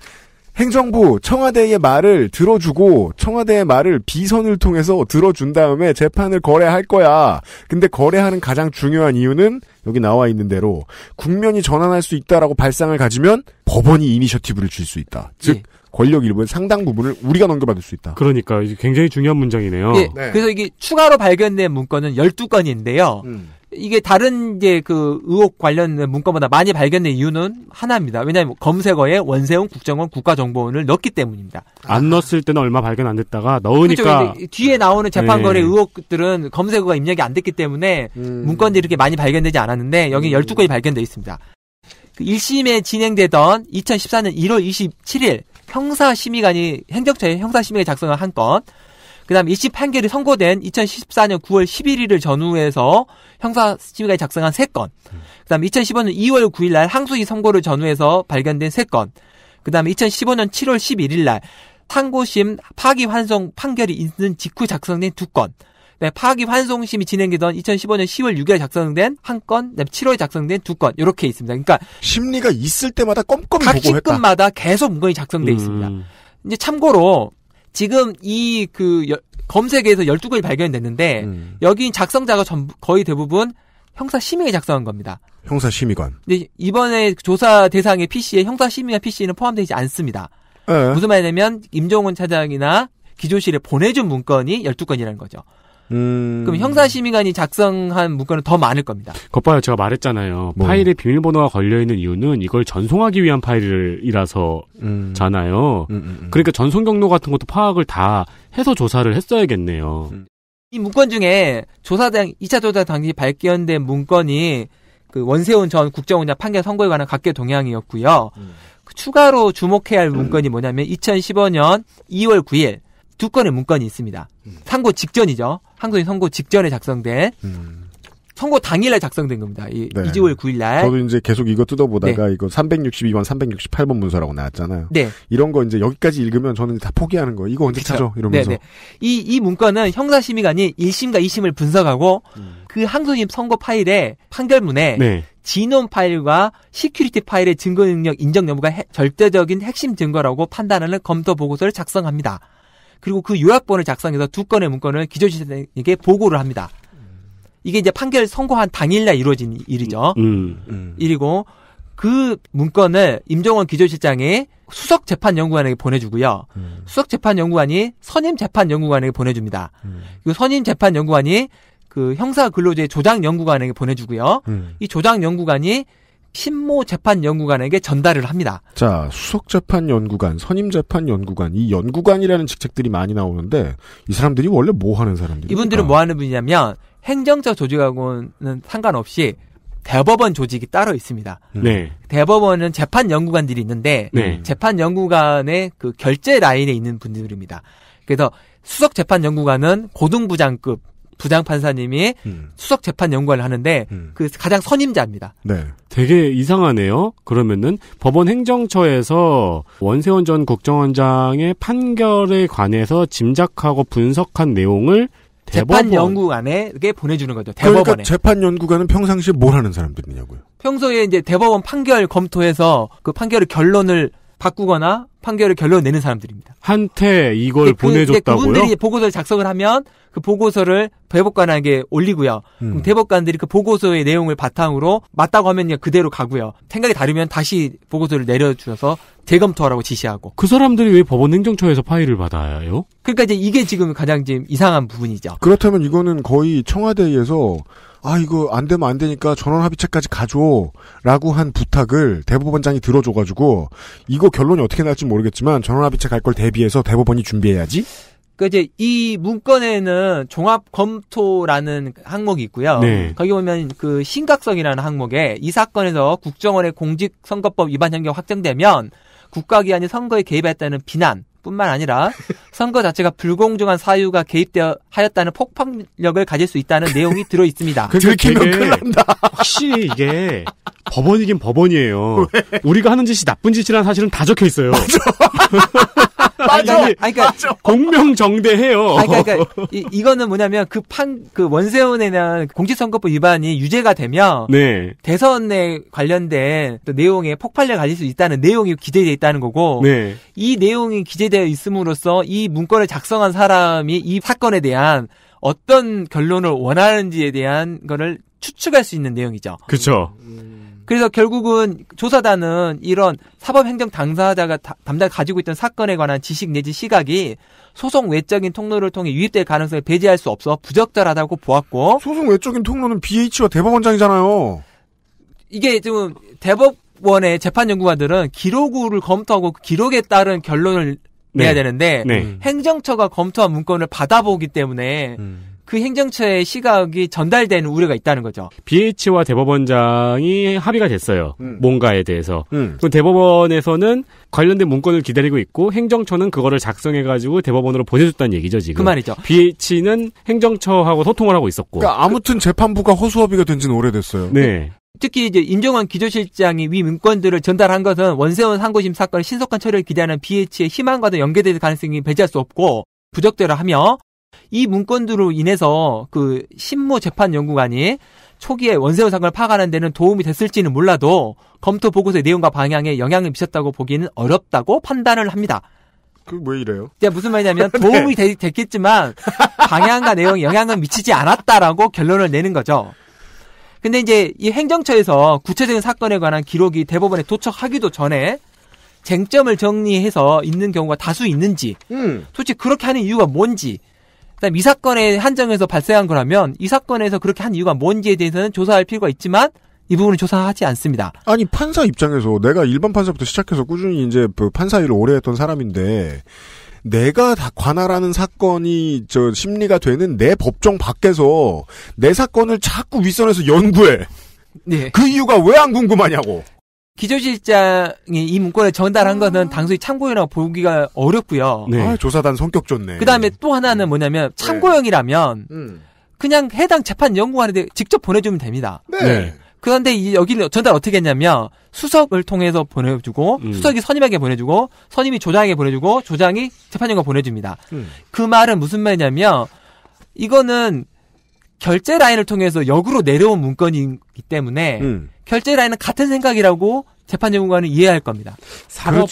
행정부 청와대의 말을 들어주고 청와대의 말을 비선을 통해서 들어준 다음에 재판을 거래할 거야. 근데 거래하는 가장 중요한 이유는 여기 나와 있는 대로 국면이 전환할 수 있다라고 발상을 가지면 법원이 이니셔티브를 줄 수 있다. 즉 예. 권력 일부의 상당 부분을 우리가 넘겨받을 수 있다. 그러니까 이게 굉장히 중요한 문장이네요. 예. 네. 그래서 이게 추가로 발견된 문건은 12건인데요. 음. 이게 다른 이제 그 의혹 관련 문건보다 많이 발견된 이유는 하나입니다. 왜냐하면 검색어에 원세훈 국정원 국가정보원을 넣었기 때문입니다. 안 넣었을 때는 얼마 발견 안 됐다가 넣으니까 그렇죠. 뒤에 나오는 재판거래 네. 의혹들은 검색어가 입력이 안 됐기 때문에 음. 문건들이 이렇게 많이 발견되지 않았는데 여기 음. 12건이 발견돼 있습니다. 그 1심에 진행되던 2014년 1월 27일 형사심의관이 행정처에 형사심의관 작성을 한건 그다음 1심 판결이 선고된 2014년 9월 11일을 전후해서 형사 심의가 작성한 3건. 그다음 2015년 2월 9일 날 항소심 선고를 전후해서 발견된 3건. 그다음 2015년 7월 11일 날 상고심 파기환송 판결이 있는 직후 작성된 2건. 네, 파기 환송심이 진행되던 2015년 10월 6일 에 작성된 한 건, 7월에 작성된 두 건, 이렇게 있습니다. 그러니까 심리가 있을 때마다 꼼꼼히 보고했다. 각 시급마다 계속 문건이 작성돼 음. 있습니다. 이제 참고로 지금 이 그 검색에서 12건이 발견됐는데 음. 여기 작성자가 전 거의 대부분 형사 심의에 작성한 겁니다. 형사 심의관. 근데 이번에 조사 대상의 PC에 형사 심의와 PC는 포함되지 않습니다. 에. 네. 무슨 말이냐면 임종원 차장이나 기조실에 보내준 문건이 12건이라는 거죠. 음... 그럼 형사심의관이 작성한 문건은 더 많을 겁니다. 겉봐요 제가 말했잖아요. 뭐. 파일에 비밀번호가 걸려있는 이유는 이걸 전송하기 위한 파일이라서잖아요. 음. 음, 음, 음... 그러니까 전송 경로 같은 것도 파악을 다 해서 조사를 했어야겠네요. 이 문건 중에 조사장 2차 조사 당시 발견된 문건이 그 원세훈 전 국정원장 판결 선고에 관한 각계 동향이었고요. 음. 추가로 주목해야 할 문건이 뭐냐면 2015년 2월 9일 두 건의 문건이 있습니다. 음. 선고 직전이죠. 항소인 선고 직전에 작성된 음. 선고 당일날 작성된 겁니다. 이, 네. 2월 9일날. 저도 이제 계속 이거 뜯어보다가 네. 이거 362번, 368번 문서라고 나왔잖아요. 네. 이런 거 이제 여기까지 읽으면 저는 다 포기하는 거예요. 이거 언제 그쵸. 찾아? 이러면서. 네네. 네. 이, 이 문건은 형사심의관이 1심과 2심을 분석하고 음. 그 항소심 선고 파일의 판결문에 네. 지놈 파일과 시큐리티 파일의 증거 능력 인정 여부가 해, 절대적인 핵심 증거라고 판단하는 검토 보고서를 작성합니다. 그리고 그 요약본을 작성해서 두 건의 문건을 기조실에게 보고를 합니다. 이게 이제 판결 선고한 당일날 이루어진 일이죠. 음, 음. 일이고 그 문건을 임종원 기조실장이 수석 재판 연구관에게 보내주고요. 음. 수석 재판 연구관이 선임 재판 연구관에게 보내줍니다. 음. 그 선임 재판 연구관이 그 형사 근로제 조장 연구관에게 보내주고요. 음. 이 조장 연구관이 신모 재판 연구관에게 전달을 합니다. 자, 수석 재판 연구관, 선임 재판 연구관, 이 연구관이라는 직책들이 많이 나오는데 이 사람들이 원래 뭐 하는 사람들이? 이분들은 아. 뭐 하는 분이냐면 행정적 조직하고는 상관없이 대법원 조직이 따로 있습니다. 음. 네. 대법원은 재판 연구관들이 있는데 네. 재판 연구관의 그결제 라인에 있는 분들입니다. 그래서 수석 재판 연구관은 고등부장급 부장 판사님이 음. 수석 재판 연구관을 하는데 음. 그 가장 선임자입니다. 네. 되게 이상하네요. 그러면은 법원 행정처에서 원세훈 전 국정원장의 판결에 관해서 짐작하고 분석한 내용을 대법원... 재판 연구관에게 보내주는 거죠. 그러니까 대법원에. 그러니까 재판 연구관은 평상시에 뭘 하는 사람들이냐고요. 평소에 이제 대법원 판결 검토해서 그 판결의 결론을 바꾸거나 판결을 결론 내는 사람들입니다. 한테 이걸 예, 그, 보내줬다고요? 예, 그분들이 보고서를 작성을 하면 그 보고서를 대법관에게 올리고요. 음. 대법관들이 그 보고서의 내용을 바탕으로 맞다고 하면 그냥 그대로 가고요. 생각이 다르면 다시 보고서를 내려주셔서 재검토하라고 지시하고. 그 사람들이 왜 법원 행정처에서 파일을 받아요? 그러니까 이제 이게 지금 가장 지금 이상한 부분이죠. 그렇다면 이거는 거의 청와대에서 아 이거 안 되면 안 되니까 전원 합의체까지 가줘라고 한 부탁을 대법원장이 들어줘가지고 이거 결론이 어떻게 날지 모르겠지만 전원 합의체 갈 걸 대비해서 대법원이 준비해야지. 그 이제 이 문건에는 종합 검토라는 항목이 있고요. 네. 거기 보면 그 심각성이라는 항목에 이 사건에서 국정원의 공직선거법 위반 혐의가 확정되면 국가기관이 선거에 개입했다는 비난 뿐만 아니라 선거 자체가 불공정한 사유가 개입되어 하였다는 폭발력을 가질 수 있다는 내용이 들어 있습니다. 들키면 큰일 난다. 확실히 이게 법원이긴 법원이에요. 왜? 우리가 하는 짓이 나쁜 짓이라는 사실은 다 적혀 있어요. 맞아. 아니, 그러니까 맞아. 공명정대해요. 아니, 그러니까, 그러니까 이, 이거는 뭐냐면 그 판그 그 원세훈에 대한 공직선거법 위반이 유죄가 되면 네. 대선에 관련된 내용에 폭발력을 가질 수 있다는 내용이 기재되어 있다는 거고 네. 이 내용이 기재되어 있음으로써 이 문건을 작성한 사람이 이 사건에 대한 어떤 결론을 원하는지에 대한 거를 추측할 수 있는 내용이죠. 그렇죠. 그래서 결국은 조사단은 이런 사법행정 당사자가 담당 가지고 있던 사건에 관한 지식 내지 시각이 소송 외적인 통로를 통해 유입될 가능성을 배제할 수 없어 부적절하다고 보았고 소송 외적인 통로는 BH와 대법원장이잖아요. 이게 지금 대법원의 재판 연구관들은 기록을 검토하고 그 기록에 따른 결론을 네. 내야 되는데 네. 행정처가 검토한 문건을 받아보기 때문에 음. 그 행정처의 시각이 전달되는 우려가 있다는 거죠. BH와 대법원장이 합의가 됐어요. 음. 뭔가에 대해서. 음. 그럼 대법원에서는 관련된 문건을 기다리고 있고 행정처는 그거를 작성해 가지고 대법원으로 보내줬다는 얘기죠 지금. 그 말이죠. BH는 행정처하고 소통을 하고 있었고. 그러니까 아무튼 재판부가 허수아비가 된지는 오래됐어요. 네. 특히 이제 임정환 기조실장이 위 문건들을 전달한 것은 원세훈 상고심 사건의 신속한 처리를 기대하는 BH의 희망과도 연계될 가능성이 배제할 수 없고 부적대로하며 이 문건들로 인해서 그 신모 재판 연구관이 초기에 원세훈 사건을 파악하는 데는 도움이 됐을지는 몰라도 검토 보고서의 내용과 방향에 영향을 미쳤다고 보기는 어렵다고 판단을 합니다. 그왜 이래요? 그러 무슨 말이냐면 네. 도움이 되, 됐겠지만 방향과 내용에 영향은 미치지 않았다라고 결론을 내는 거죠. 근데 이제 이 행정처에서 구체적인 사건에 관한 기록이 대법원에 도착하기도 전에 쟁점을 정리해서 있는 경우가 다수 있는지, 음. 도대체 그렇게 하는 이유가 뭔지, 그다음 이 사건의 한정에서 발생한 거라면 이 사건에서 그렇게 한 이유가 뭔지에 대해서는 조사할 필요가 있지만 이 부분은 조사하지 않습니다. 아니 판사 입장에서 내가 일반 판사부터 시작해서 꾸준히 이제 그 판사 일을 오래 했던 사람인데 내가 다 관할하는 사건이 저 심리가 되는 내 법정 밖에서 내 사건을 자꾸 윗선에서 연구해. 네. 그 이유가 왜 안 궁금하냐고. 기조실장이 이 문건을 전달한 것은 당시 참고용이라고 보기가 어렵고요. 네. 아, 조사단 성격 좋네. 그다음에 또 하나는 뭐냐면 네. 참고용이라면 음. 그냥 해당 재판 연구관에 직접 보내주면 됩니다. 네. 네. 그런데 이 여기를 전달 어떻게 했냐면 수석을 통해서 보내주고 음. 수석이 선임에게 보내주고 선임이 조장에게 보내주고 조장이 재판연구과 보내줍니다. 음. 그 말은 무슨 말이냐면 이거는 결제 라인을 통해서 역으로 내려온 문건이기 때문에 음. 결제 라인은 같은 생각이라고 재판전문관은 이해할 겁니다. 산업부의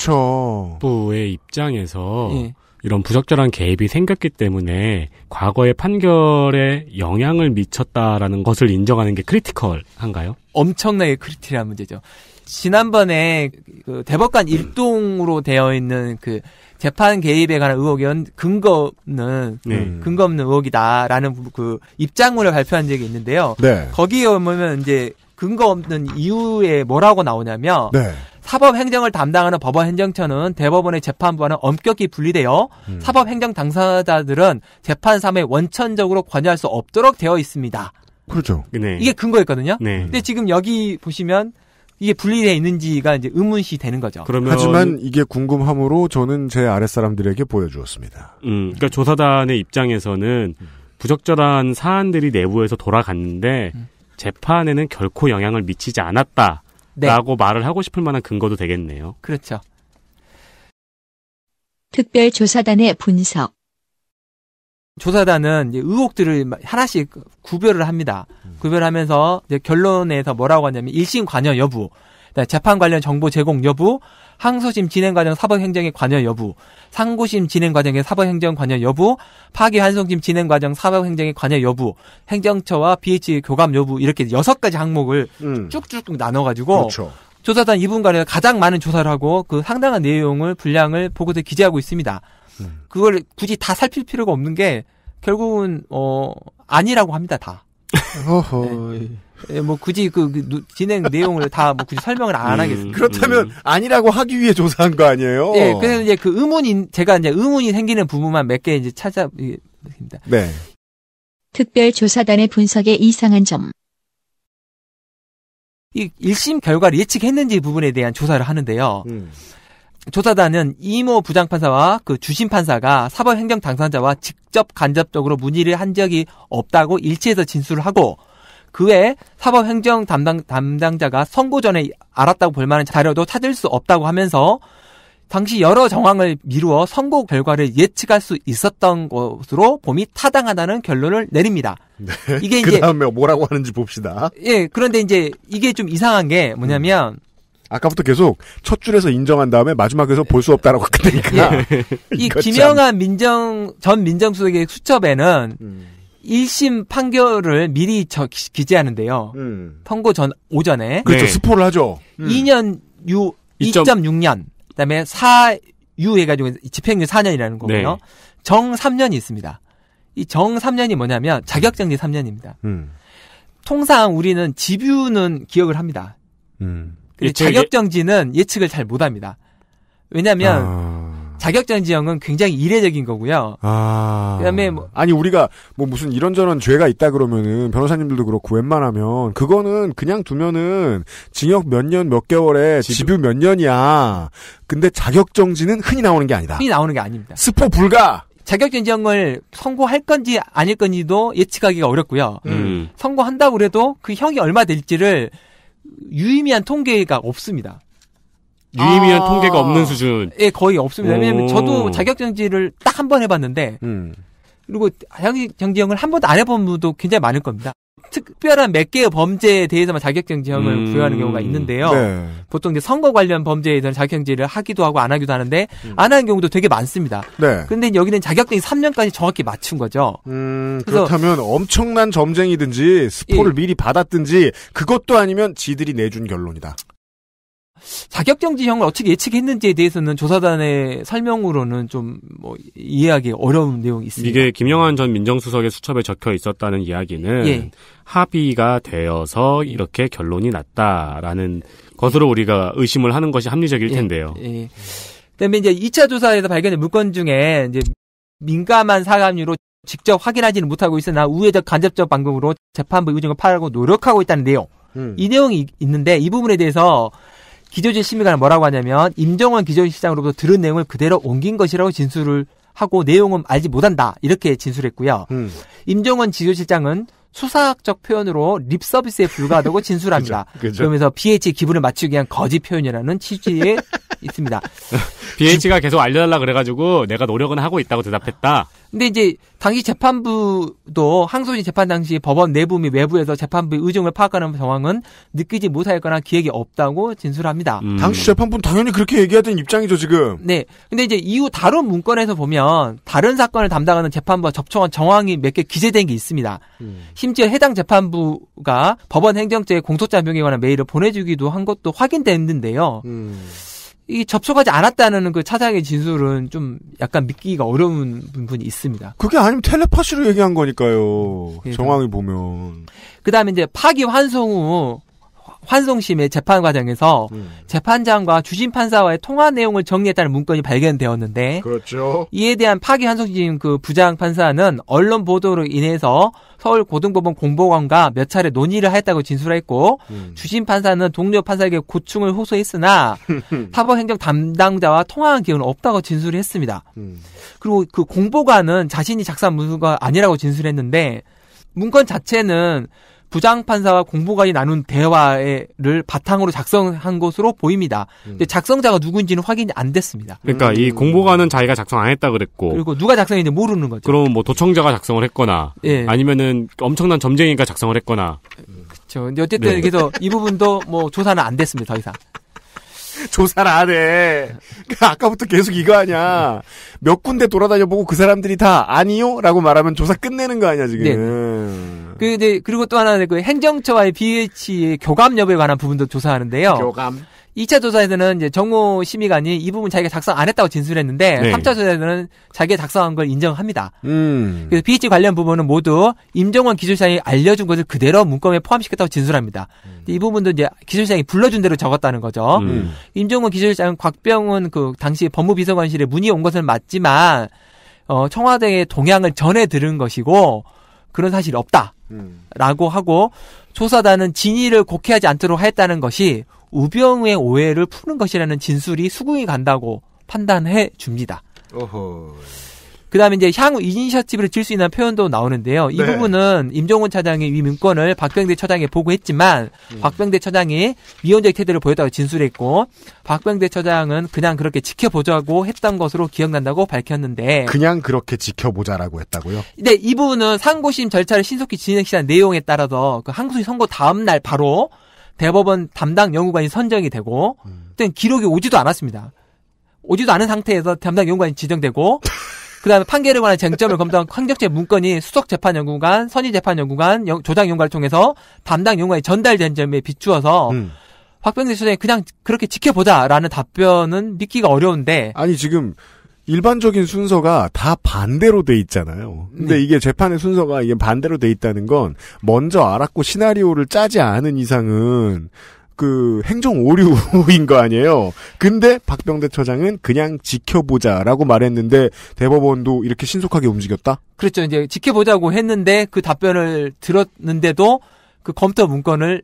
그렇죠. 입장에서 예. 이런 부적절한 개입이 생겼기 때문에 과거의 판결에 영향을 미쳤다라는 것을 인정하는 게 크리티컬한가요? 엄청나게 크리티컬한 문제죠. 지난번에 그 대법관 일동으로 되어 있는 그 재판 개입에 관한 의혹이 근거 없는 네. 음. 근거 없는 의혹이다라는 그 입장문을 발표한 적이 있는데요. 네. 거기에 보면 이제 근거 없는 이유에 뭐라고 나오냐면 네. 사법 행정을 담당하는 법원 행정처는 대법원의 재판부와는 엄격히 분리되어 음. 사법 행정 당사자들은 재판 사무에 원천적으로 관여할 수 없도록 되어 있습니다. 그렇죠. 네. 이게 근거였거든요. 네. 근데 지금 여기 보시면 이게 분리되어 있는지가 이제 의문시 되는 거죠. 그러면 하지만 이게 궁금함으로 저는 제 아랫사람들에게 보여주었습니다. 음, 그러니까 조사단의 입장에서는 음. 부적절한 사안들이 내부에서 돌아갔는데 음. 재판에는 결코 영향을 미치지 않았다라고 네. 말을 하고 싶을 만한 근거도 되겠네요. 그렇죠. 특별조사단의 분석 조사단은 의혹들을 하나씩 구별을 합니다. 음. 구별하면서 결론에서 뭐라고 하냐면 일심 관여 여부, 재판 관련 정보 제공 여부, 항소심 진행 과정 사법 행정의 관여 여부, 상고심 진행 과정의 사법 행정 관여 여부, 파기 환송심 진행 과정 사법 행정의 관여 여부, 행정처와 BH 교감 여부 이렇게 여섯 가지 항목을 음. 쭉쭉쭉 나눠 가지고 그렇죠. 조사단 이분간에 가장 많은 조사를 하고 그 상당한 내용을 분량을 보고서 기재하고 있습니다. 네. 그걸 굳이 다 살필 필요가 없는 게 결국은 어 아니라고 합니다 다. 네. 네, 뭐 굳이 그, 그 진행 내용을 다 뭐 굳이 설명을 안 음, 하겠습니다. 그렇다면 음. 아니라고 하기 위해 조사한 거 아니에요? 예, 네, 그래서 이제 그 의문인 제가 이제 의문이 생기는 부분만 몇 개 이제 찾아입니다. 네. 특별 조사단의 분석에 이상한 점. 이 1심 결과를 예측했는지 부분에 대한 조사를 하는데요. 음. 조사단은 이모 부장판사와 그 주심판사가 사법행정 당사자와 직접 간접적으로 문의를 한 적이 없다고 일치해서 진술을 하고 그 외에 사법행정 담당, 담당자가 선고 전에 알았다고 볼 만한 자료도 찾을 수 없다고 하면서 당시 여러 정황을 미루어 선고 결과를 예측할 수 있었던 것으로 봄이 타당하다는 결론을 내립니다. 네, 이게 그 이제 그다음에 뭐라고 하는지 봅시다. 예, 그런데 이제 이게 좀 이상한 게 뭐냐면 음. 아까부터 계속 첫 줄에서 인정한 다음에 마지막에서 볼 수 없다라고 끝내니까. 예. 이 김영한 민정 전 민정수석의 수첩에는 음. 1심 판결을 미리 저, 기, 재하는데요 음. 선고 전 오전에 그렇죠. 네. 스포를 하죠. 음. 2년 유 2.6년 그다음에 4유 해가지고 집행유 4년이라는 거고요. 네. 정 3년이 있습니다. 이 정 3년이 뭐냐면 자격정지 3년입니다. 음. 통상 우리는 집유는 기억을 합니다. 음. 근데 예, 자격 정지는 예측을 잘 못합니다. 왜냐하면 아... 자격정지 형은 굉장히 이례적인 거고요. 아... 그다음에 뭐... 아니 우리가 뭐 무슨 이런저런 죄가 있다 그러면은 변호사님들도 그렇고 웬만하면 그거는 그냥 두면은 징역 몇 년 몇 개월에 집유 몇 년이야. 근데 자격정지는 흔히 나오는 게 아니다. 흔히 나오는 게 아닙니다. 스포 불가. 자격정지형을 선고할 건지 아닐 건지도 예측하기가 어렵고요. 음. 선고한다고 래도그 형이 얼마 될지를 유의미한 통계가 없습니다. 유의미한 아... 통계가 없는 수준. 예, 거의 없습니다. 왜냐면 저도 자격정지를 딱 한 번 해봤는데, 음. 그리고 자격정지형을 한 번도 안 해본 분도 굉장히 많을 겁니다. 특별한 몇 개의 범죄에 대해서만 자격증지형을 음... 부여하는 경우가 있는데요. 네. 보통 이제 선거 관련 범죄에 대해서는 자격정지를 하기도 하고 안 하기도 하는데 음. 안 하는 경우도 되게 많습니다. 네. 근데 여기는 자격증이 3년까지 정확히 맞춘 거죠. 음, 그렇다면 엄청난 점쟁이든지 스포를 예. 미리 받았든지 그것도 아니면 지들이 내준 결론이다. 자격정지형을 어떻게 예측했는지에 대해서는 조사단의 설명으로는 좀뭐 이해하기 어려운 내용이 있습니다. 이게 김영환 전 민정수석의 수첩에 적혀 있었다는 이야기는 예. 합의가 되어서 이렇게 결론이 났다라는 것으로 우리가 의심을 하는 것이 합리적일 예. 텐데요. 예. 그다음에 이제 2차 조사에서 발견된 물건 중에 이제 민감한 사감류로 직접 확인하지는 못하고 있으나 우회적 간접적 방법으로 재판부 의증을 파라고 노력하고 있다는 내용. 음. 이 내용이 있는데 이 부분에 대해서 기조지 심의관은 뭐라고 하냐면 임종원 기조지 시장으로부터 들은 내용을 그대로 옮긴 것이라고 진술을 하고 내용은 알지 못한다 이렇게 진술했고요. 음. 임종원 기조실장은 수사학적 표현으로 립 서비스에 불과하다고 진술합니다. 그죠, 그죠. 그러면서 BH 기분을 맞추기 위한 거짓 표현이라는 취지의 있습니다. BH가 계속 알려달라 그래가지고 내가 노력은 하고 있다고 대답했다. 근데 이제 당시 재판부도 항소심 재판 당시 법원 내부 및 외부에서 재판부의 의중을 파악하는 정황은 느끼지 못하였거나 기획이 없다고 진술합니다. 음. 당시 재판부는 당연히 그렇게 얘기하던 입장이죠 지금. 네. 근데 이제 이후 다른 문건에서 보면 다른 사건을 담당하는 재판부와 접촉한 정황이 몇 개 기재된 게 있습니다. 음. 심지어 해당 재판부가 법원 행정처에 공소장 변경에 관한 메일을 보내주기도 한 것도 확인됐는데요. 음. 이 접촉하지 않았다는 그 차장의 진술은 좀 약간 믿기가 어려운 부분이 있습니다. 그게 아니면 텔레파시로 얘기한 거니까요. 그러니 정황을 보면. 그 다음에 이제 파기 환송 후 환송심의 재판 과정에서 음. 재판장과 주심 판사와의 통화 내용을 정리했다는 문건이 발견되었는데 그렇죠. 이에 대한 파기 환송심 그 부장 판사는 언론 보도로 인해서 서울 고등법원 공보관과 몇 차례 논의를 했다고 진술했고 음. 주심 판사는 동료 판사에게 고충을 호소했으나 타법 행정 담당자와 통화한 기억은 없다고 진술을 했습니다. 음. 그리고 그 공보관은 자신이 작성한 문서가 아니라고 진술했는데 문건 자체는 부장판사와 공보관이 나눈 대화를 바탕으로 작성한 것으로 보입니다. 음. 근데 작성자가 누군지는 확인이 안 됐습니다. 그러니까 음. 이 공보관은 자기가 작성 안 했다 그랬고 그리고 누가 작성했는지 모르는 거죠. 그럼 뭐 도청자가 작성을 했거나 예. 아니면은 엄청난 점쟁이가 작성을 했거나 그렇죠. 근데 어쨌든 네. 그래서 이 부분도 뭐 조사는 안 됐습니다. 더 이상. 조사를 안 해. 그러니까 아까부터 계속 이거 아냐몇 군데 돌아다녀 보고 그 사람들이 다 아니요라고 말하면 조사 끝내는 거 아니야 지금. 네. 그, 네, 그리고 또 하나는 그 행정처와의 BH의 교감 여부에 관한 부분도 조사하는데요. 교감. 2차 조사에서는 이제 정무 심의관이 이 부분 자기가 작성 안 했다고 진술했는데 네. 3차 조사에서는 자기가 작성한 걸 인정합니다. 음. 그래서 BH 관련 부분은 모두 임종원 기술장이 알려준 것을 그대로 문건에 포함시켰다고 진술합니다. 음. 이 부분도 이제 기술장이 불러준 대로 적었다는 거죠. 음. 임종원 기술장은 곽병은그 당시 법무비서관실에 문의 온 것은 맞지만 어, 청와대의 동향을 전해 들은 것이고 그런 사실이 없다라고 하고 조사단은 진위를 곡해하지 않도록 하였다는 것이 우병우의 오해를 푸는 것이라는 진술이 수긍이 간다고 판단해 줍니다. 어허... 그다음에 이제 향후 이니셔티브를 질 수 있는 표현도 나오는데요. 이 네. 부분은 임종훈 차장이 위 문건을 박병대 처장에 보고했지만 음. 박병대 처장이 위헌적 태도를 보였다고 진술했고 박병대 처장은 그냥 그렇게 지켜보자고 했던 것으로 기억난다고 밝혔는데 그냥 그렇게 지켜보자라고 했다고요? 근데 네, 이 부분은 상고심 절차를 신속히 진행시한 내용에 따라서 그 항소심 선고 다음 날 바로 대법원 담당 연구관이 선정이 되고 음. 그때 기록이 오지도 않았습니다. 오지도 않은 상태에서 담당 연구관이 지정되고 그다음에 판결에 관한 쟁점을 검토한 황적재 문건이 수석 재판 연구관, 선의 재판 연구관, 조장 연구관을 통해서 담당 연구관에 전달된 점에 비추어서 음. 박병대 소장이 그냥 그렇게 지켜보자라는 답변은 믿기가 어려운데 아니 지금 일반적인 순서가 다 반대로 돼 있잖아요. 근데 네. 이게 재판의 순서가 이게 반대로 돼 있다는 건 먼저 알았고 시나리오를 짜지 않은 이상은 그 행정 오류인 거 아니에요. 근데 박병대 처장은 그냥 지켜보자라고 말했는데 대법원도 이렇게 신속하게 움직였다. 그렇죠. 이제 지켜보자고 했는데 그 답변을 들었는데도 그 검토 문건을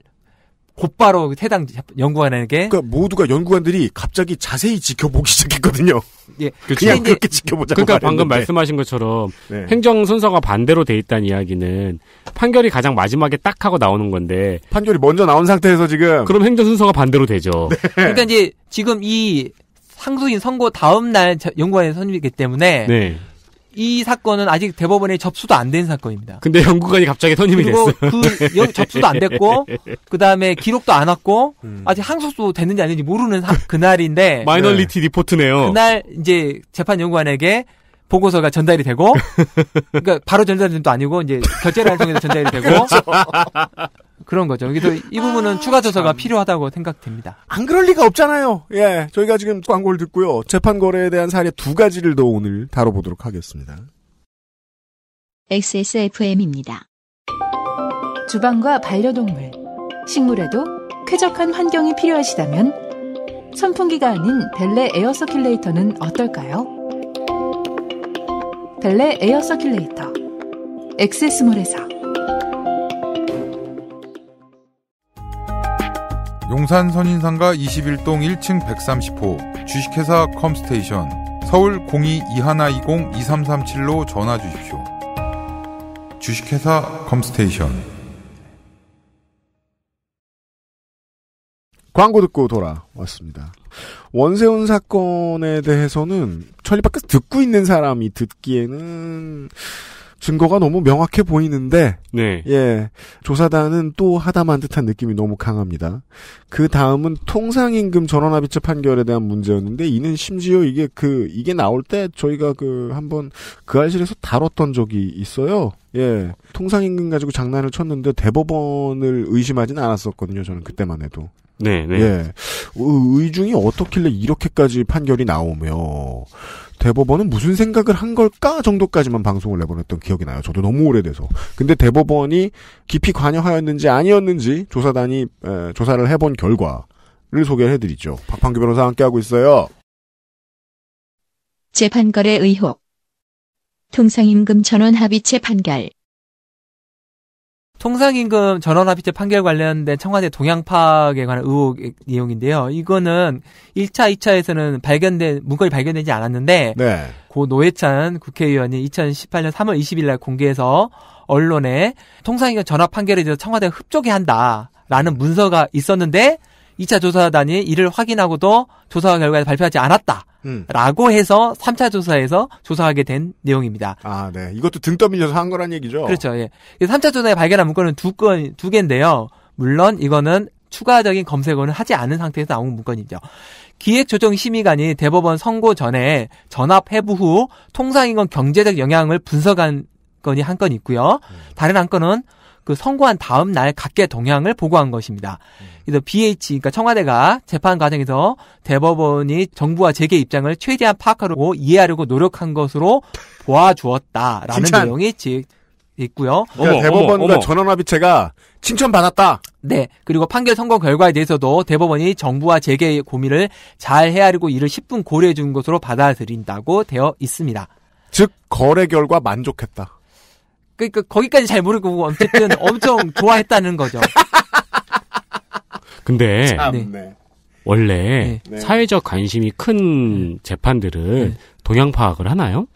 곧바로 해당 연구관에게 그러니까 모두가 연구관들이 갑자기 자세히 지켜보기 시작했거든요. 예, 그렇죠. 그냥 그렇게 지켜보자. 그러니까 방금 말씀하신 것처럼 네. 행정 순서가 반대로 돼 있다는 이야기는 판결이 가장 마지막에 딱 하고 나오는 건데 판결이 먼저 나온 상태에서 지금 그럼 행정 순서가 반대로 되죠. 네. 그러니까 이제 지금 이 상수인 선고 다음 날 연구관에 선임이기 때문에 네. 이 사건은 아직 대법원에 접수도 안 된 사건입니다. 근데 연구관이 갑자기 선임이 됐어요. 그 여, 접수도 안 됐고 그다음에 기록도 안 왔고 음. 아직 항소도 됐는지 아닌지 모르는 사, 그날인데 마이너리티 네. 리포트네요. 그날 이제 재판 연구관에게 보고서가 전달이 되고 그러니까 바로 전달은 또 아니고 이제 결제를 통해서 전달이 되고 그렇죠. 그런 거죠. 여기서이 부분은 아, 추가 조사가 참. 필요하다고 생각됩니다. 안 그럴 리가 없잖아요. 예, 저희가 지금 광고를 듣고요. 재판 거래에 대한 사례 두 가지를 더 오늘 다뤄보도록 하겠습니다. XSFM입니다. 주방과 반려동물, 식물에도 쾌적한 환경이 필요하시다면 선풍기가 아닌 벨레 에어 서큘레이터는 어떨까요? 벨레 에어 서큘레이터 엑세스몰에서 용산 선인상가 21동 1층 130호 주식회사 컴스테이션 서울 02-2120-2337로 전화 주십시오. 주식회사 컴스테이션 광고 듣고 돌아왔습니다. 원세훈 사건에 대해서는 천리밖에서 듣고 있는 사람이 듣기에는 증거가 너무 명확해 보이는데 네. 예 조사단은 또 하다만 듯한 느낌이 너무 강합니다. 그 다음은 통상임금 전원합의체 판결에 대한 문제였는데 이는 심지어 이게 그 이게 나올 때 저희가 그 한번 그 알실에서 다뤘던 적이 있어요. 예 통상임금 가지고 장난을 쳤는데 대법원을 의심하진 않았었거든요. 저는 그때만 해도. 네, 네. 예. 의중이 어떻길래 이렇게까지 판결이 나오며 대법원은 무슨 생각을 한 걸까 정도까지만 방송을 내보냈던 기억이 나요. 저도 너무 오래돼서. 근데 대법원이 깊이 관여하였는지 아니었는지 조사단이 에, 조사를 해본 결과를 소개 해드리죠. 박판규 변호사 함께하고 있어요. 재판거래 의혹 통상임금 전원 합의체 판결 통상임금 전원합의체 판결 관련된 청와대 동향 파악에 관한 의혹 내용인데요. 이거는 1차, 2차에서는 발견된 문건이 발견되지 않았는데 네. 고 노회찬 국회의원이 2018년 3월 20일 날 공개해서 언론에 통상임금 전합 판결에 대해서 청와대가 흡족해한다라는 문서가 있었는데 2차 조사단이 이를 확인하고도 조사 결과를 발표하지 않았다. 라고 음. 해서 3차 조사에서 조사하게 된 내용입니다. 아, 네. 이것도 등 떠밀려서 한 거란 얘기죠? 그렇죠. 예. 3차 조사에 발견한 문건은 두 건, 두 개인데요. 물론 이거는 추가적인 검색어는 하지 않은 상태에서 나온 문건이죠. 기획조정심의관이 대법원 선고 전에 전압 해부 후 통상인건 경제적 영향을 분석한 건이 한 건 있고요. 음. 다른 한 건은 그 선고한 다음 날 각계 동향을 보고한 것입니다. 음. 그래서 BH 그러니까 청와대가 재판 과정에서 대법원이 정부와 재계 입장을 최대한 파악하고 이해하려고 노력한 것으로 보아주었다라는 칭찬. 내용이 즉 있고요. 그러니까 어머, 대법원과 어머, 어머. 전원합의체가 칭찬받았다. 네. 그리고 판결 선고 결과에 대해서도 대법원이 정부와 재계의 고민을 잘 헤아리고 이를 10분 고려해 준 것으로 받아들인다고 되어 있습니다. 즉 거래 결과 만족했다. 그러니까 거기까지 잘 모르고 어쨌든 엄청 좋아했다는 거죠. 근데 참, 네. 네. 원래 네. 네. 사회적 관심이 큰 네. 재판들은 동향 파악을 하나요?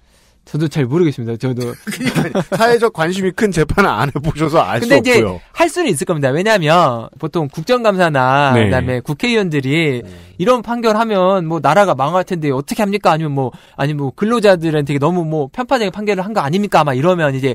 저도 잘 모르겠습니다. 저도 사회적 관심이 큰 재판을 안 해보셔서 알 수 없고요. 근데 이제 할 수는 있을 겁니다. 왜냐하면 보통 국정감사나 네. 그다음에 국회의원들이 네. 이런 판결하면 뭐 나라가 망할 텐데 어떻게 합니까? 아니면 뭐 아니 뭐 근로자들한테 너무 뭐 편파적인 판결을 한 거 아닙니까? 막 이러면 이제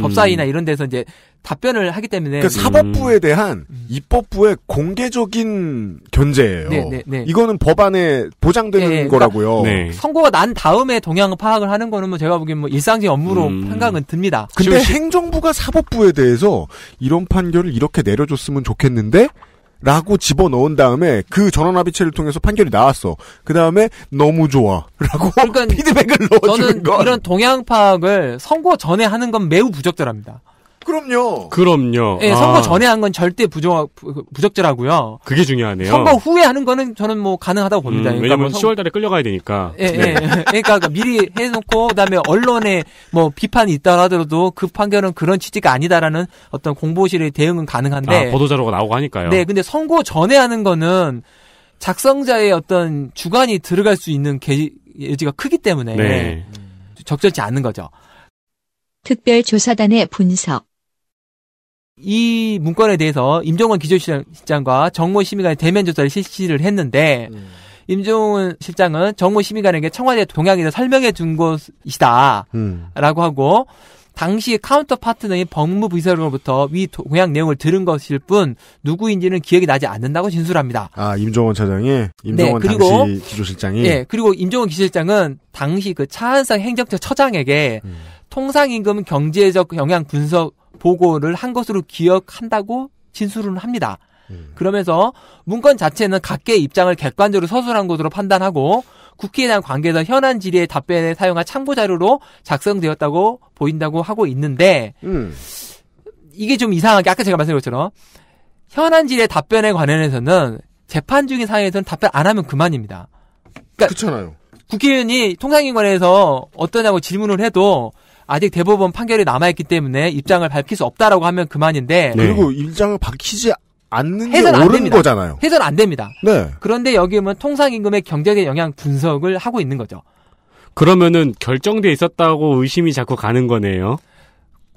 법사위나 음. 이런 데서 이제 답변을 하기 때문에 그러니까 사법부에 음. 대한 음. 입법부의 공개적인 견제예요. 네, 네, 네. 이거는 법안에 보장되는 네, 네. 거라고요. 그 선고가 난 다음에 동향 파악을 하는 거는 뭐 제가 보기엔 뭐 일상적인 업무로 음. 생각은 듭니다. 근데 행정부가 사법부에 대해서 이런 판결을 이렇게 내려줬으면 좋겠는데 라고 집어넣은 다음에 그 전원합의체를 통해서 판결이 나왔어. 그 다음에 너무 좋아. 라고 그러니까 피드백을 넣어주는 건. 저는 이런 동향 파악을 선거 전에 하는 건 매우 부적절합니다. 그럼요. 그럼요. 예, 아. 선거 전에 한 건 절대 부정 부적절하고요. 그게 중요하네요. 선거 후에 하는 거는 저는 뭐 가능하다고 음, 봅니다. 음, 그러니까 왜냐면 뭐 10월달에 끌려가야 되니까. 예, 예, 네. 그러니까 그 미리 해놓고 그다음에 언론에 뭐 비판이 있다 하더라도 그 판결은 그런 취지가 아니다라는 어떤 공보실의 대응은 가능한데. 아, 보도자료가 나오고 하니까요. 네, 근데 선거 전에 하는 거는 작성자의 어떤 주관이 들어갈 수 있는 개, 여지가 크기 때문에 네. 적절치 않은 거죠. 특별조사단의 분석 이 문건에 대해서 임종원 기조실장과 정모 심의관이 대면 조사를 실시를 했는데 음. 임종훈 실장은 정무 심의관에게 청와대 동향에서 설명해 준 것이다라고 음. 하고 당시 카운터 파트너인 법무부의사로부터 위 동향 내용을 들은 것일 뿐 누구인지는 기억이 나지 않는다고 진술합니다. 아 임종원 차장이 임종원 네, 그리고, 당시 기조실장이 네 그리고 임종원 기조실장은 당시 그 차한상 행정처 처장에게 음. 통상임금 경제적 영향 분석 보고를 한 것으로 기억한다고 진술은 합니다. 음. 그러면서 문건 자체는 각계의 입장을 객관적으로 서술한 것으로 판단하고 국회에 대한 관계에서 현안 질의의 답변에 사용한 참고 자료로 작성되었다고 보인다고 하고 있는데 음. 이게 좀 이상하게 아까 제가 말씀드린 것처럼 현안 질의 답변에 관련해서는 재판 중인 상황에서는 답변 안 하면 그만입니다. 그러니까 그렇잖아요. 국회의원이 통상기관에서 어떠냐고 질문을 해도 아직 대법원 판결이 남아있기 때문에 입장을 밝힐 수 없다라고 하면 그만인데 네. 그리고 입장을 밝히지 않는 게 옳은 됩니다. 거잖아요. 해선 안 됩니다. 네. 그런데 여기 보면 통상임금의 경제적 영향 분석을 하고 있는 거죠. 그러면은 결정돼 있었다고 의심이 자꾸 가는 거네요.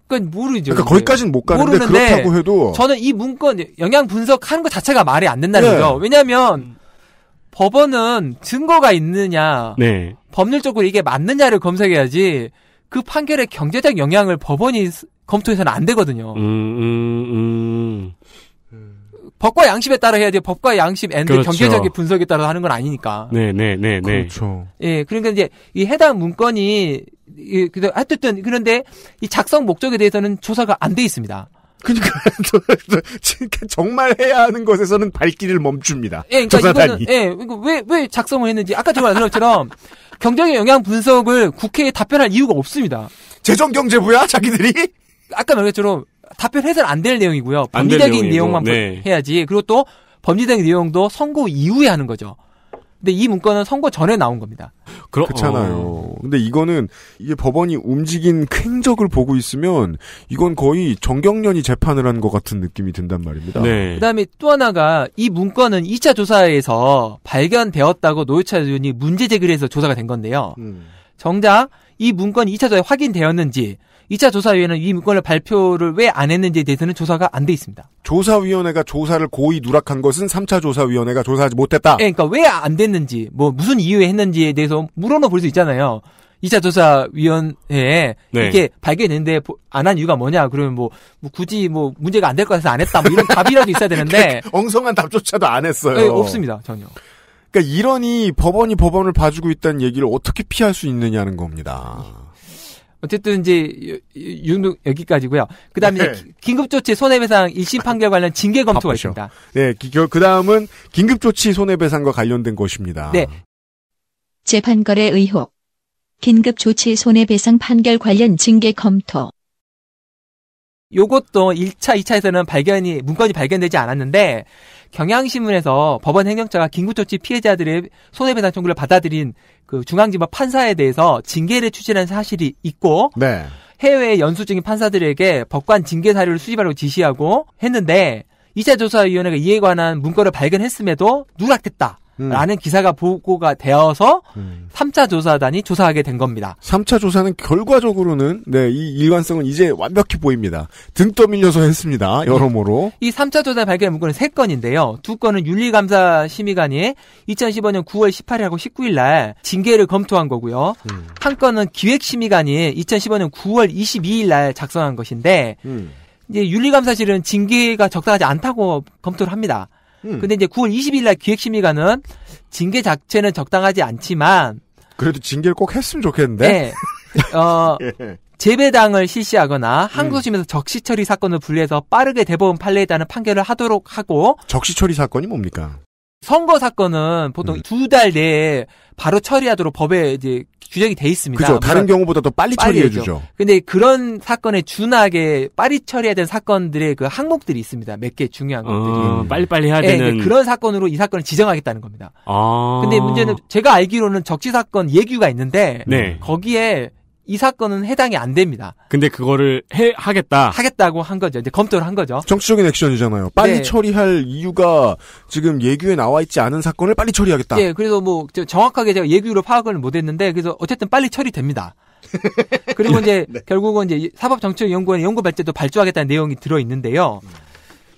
그러니까 모르죠. 그러니까 거기까지는 못 가는데 모르는데 그렇다고 해도 저는 이 문건 영향 분석하는 것 자체가 말이 안 된다는 네. 거죠. 왜냐하면 법원은 증거가 있느냐, 네. 법률적으로 이게 맞느냐를 검색해야지 그 판결의 경제적 영향을 법원이 검토해서는 안 되거든요. 음, 음, 음. 법과 양심에 따라 해야 돼요. 법과 양심 앤드 그렇죠. 경제적인 분석에 따라 하는 건 아니니까. 네, 네, 네, 네. 그렇죠. 예, 그러니까 이제 이 해당 문건이 예, 그래 하여튼 그런데 이 작성 목적에 대해서는 조사가 안 돼 있습니다. 그러니까 정말 해야 하는 것에서는 발길을 멈춥니다. 예, 그러니까 이거는 예, 왜왜 작성을 했는지 아까 제가 말한 것처럼 경제의 영향 분석을 국회에 답변할 이유가 없습니다. 재정경제부야 자기들이? 아까 말했처럼 답변해서는 안 될 내용이고요. 범죄적인 내용만 네. 해야지. 그리고 또 범죄적인 내용도 선고 이후에 하는 거죠. 근데 이 문건은 선거 전에 나온 겁니다. 그러... 그렇잖아요. 어. 근데 이거는 이게 법원이 움직인 쾌적을 보고 있으면 이건 거의 정경련이 재판을 한 것 같은 느낌이 든단 말입니다. 네. 그다음에 또 하나가 이 문건은 2차 조사에서 발견되었다고 노유차 의원이 문제 제기를 해서 조사가 된 건데요. 음. 정작 이 문건이 2차 조사에 확인되었는지 2차 조사위원회는 이 문건을 발표를 왜 안 했는지에 대해서는 조사가 안 돼 있습니다. 조사위원회가 조사를 고의 누락한 것은 3차 조사위원회가 조사하지 못했다. 네, 그러니까 왜 안 됐는지, 뭐 무슨 이유에 했는지에 대해서 물어놓 볼수 있잖아요. 2차 조사위원회에 네. 이게 발견했는데 안 한 이유가 뭐냐? 그러면 뭐, 뭐 굳이 뭐 문제가 안 될 것 같아서 안 했다. 뭐 이런 답이라도 있어야 되는데 엉성한 답조차도 안 했어요. 네, 없습니다 전혀. 그러니까 이러니 법원이 법원을 봐주고 있다는 얘기를 어떻게 피할 수 있느냐는 겁니다. 어쨌든 이제 윤동 여기까지고요. 그다음에 네. 긴급조치 손해배상 1심 판결 관련 징계 검토가 바쁘죠. 있습니다. 네, 그 다음은 긴급조치 손해배상과 관련된 것입니다. 네. 재판거래 의혹, 긴급조치 손해배상 판결 관련 징계 검토. 요것도 1차, 2차에서는 발견이 문건이 발견되지 않았는데 경향신문에서 법원 행정처가 긴급조치 피해자들의 손해배상 청구를 받아들인 그 중앙지법 판사에 대해서 징계를 추진한 사실이 있고 네. 해외 연수 중인 판사들에게 법관 징계 사료를 수집하라고 지시하고 했는데 2차 조사위원회가 이에 관한 문건을 발견했음에도 누락됐다. 음. 라는 기사가 보고가 되어서 음. 3차 조사단이 조사하게 된 겁니다. 3차 조사는 결과적으로는 네, 이 일관성은 이제 완벽히 보입니다. 등 떠밀려서 했습니다. 여러모로. 이 3차 조사 발견 문건은 3건인데요. 2건은 윤리감사 심의관이 2015년 9월 18일하고 19일 날 징계를 검토한 거고요. 음. 한 건은 기획심의관이 2015년 9월 22일 날 작성한 것인데 음. 이제 윤리감사실은 징계가 적당하지 않다고 검토를 합니다. 음. 근데 이제 9월 20일 날 기획심의관은 징계 자체는 적당하지 않지만 그래도 징계를 꼭 했으면 좋겠는데. 네. 어, 예. 재배당을 실시하거나 한국심에서 음. 적시처리 사건을 분리해서 빠르게 대법원 판례에 따른 판결을 하도록 하고 적시처리 사건이 뭡니까? 선거 사건은 보통 음. 두달 내에 바로 처리하도록 법에 이제 규정이 돼 있습니다. 그죠. 다른 그러니까 경우보다 더 빨리, 빨리 처리해 주죠. 근데 그런 사건에 준하게 빨리 처리해야 되는 사건들의 그 항목들이 있습니다. 몇 개 중요한 어, 것들이. 빨리빨리 해야 네, 되는. 네, 그런 사건으로 이 사건을 지정하겠다는 겁니다. 아. 근데 문제는 제가 알기로는 적시 사건 예규가 있는데 네. 거기에 이 사건은 해당이 안 됩니다. 근데 그거를 해 하겠다. 하겠다고 한 거죠. 이제 검토를 한 거죠. 정치적인 액션이잖아요. 빨리 네. 처리할 이유가 지금 예규에 나와 있지 않은 사건을 빨리 처리하겠다. 예, 그래서 뭐 정확하게 제가 예규로 파악을 못 했는데 그래서 어쨌든 빨리 처리됩니다. 그리고 이제 네. 결국은 이제 사법정책연구원의 연구 발제도 발주하겠다는 내용이 들어 있는데요.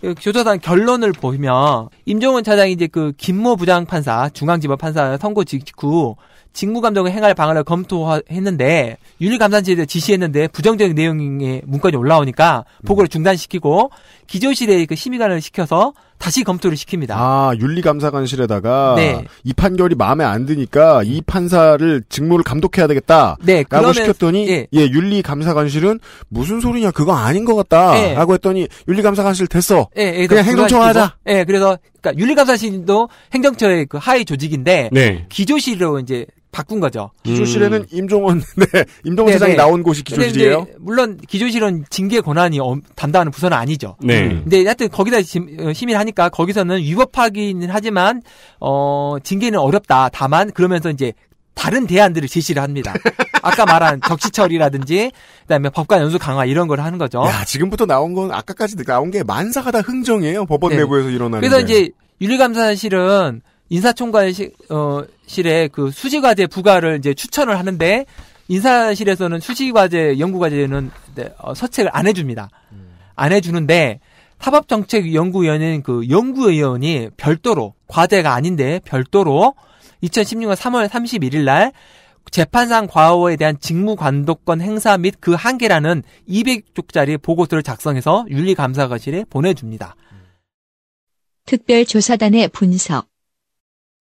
그 조사단 결론을 보면 임종원 차장이 이제 그 김모 부장 판사 중앙지법 판사 선고 직후 직무감독의 행할 방안을 검토했는데 윤리감사제에 지시했는데 부정적인 내용의 문건이 올라오니까 보고를 중단시키고 기조실에 그 심의관을 시켜서 다시 검토를 시킵니다. 아, 윤리감사관실에다가 네. 이 판결이 마음에 안 드니까 이 판사를 직무를 감독해야 되겠다. 네, 라고 시켰더니 네. 예, 윤리감사관실은 무슨 소리냐 그거 아닌 것 같다. 예. 라고 했더니 윤리감사관실 됐어. 예, 네, 그냥 행정처 하자. 예, 그래서 그러니까 윤리감사실도 행정처의 그 하위 조직인데 네. 기조실로 이제 바꾼 거죠. 기조실에는 음. 임종원, 네, 임종원 네, 사장이 네. 나온 곳이 기조실이에요? 물론 기조실은 징계 권한이 담당하는 부서는 아니죠. 네. 음. 근데 하여튼 거기다 시민을 어, 하니까 거기서는 위법하기는 하지만, 어, 징계는 어렵다. 다만, 그러면서 이제 다른 대안들을 제시를 합니다. 아까 말한 적시처리라든지 그다음에 법관 연수 강화 이런 걸 하는 거죠. 야, 지금부터 나온 건 아까까지 나온 게 만사가 다 흥정이에요. 법원 네. 내부에서 일어나는. 그래서 게. 이제 윤리감사실은 인사총괄실에 어, 그 수시과제 부과를 이제 추천을 하는데 인사실에서는 수시과제 연구과제는 어, 서책을 안 해줍니다. 음. 안 해주는데 사법정책연구위원인 그 연구위원이 별도로 과제가 아닌데 별도로 2016년 3월 31일 날 재판상 과오에 대한 직무관도권 행사 및 그 한계라는 200쪽짜리 보고서를 작성해서 윤리감사과실에 보내줍니다. 특별조사단의 분석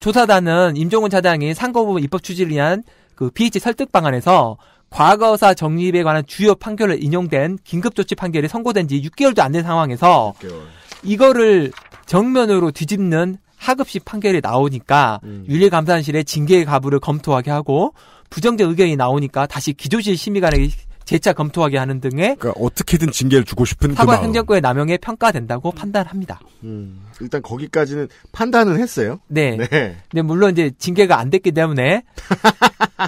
조사단은 임종훈 차장이 상고부 입법 추진을 위한 그 BH 설득 방안에서 과거사 정립에 관한 주요 판결을 인용된 긴급조치 판결이 선고된 지 6개월도 안 된 상황에서 6개월. 이거를 정면으로 뒤집는 하급식 판결이 나오니까 음. 윤리감사실의 징계 의 가부를 검토하게 하고 부정적 의견이 나오니까 다시 기조실 심의관에게 재차 검토하게 하는 등의 그러니까 어떻게든 징계를 주고 싶은 사과 그 행정구의 남용에 평가된다고 판단합니다. 음, 일단 거기까지는 판단은 했어요. 네. 네. 근 물론 이제 징계가 안 됐기 때문에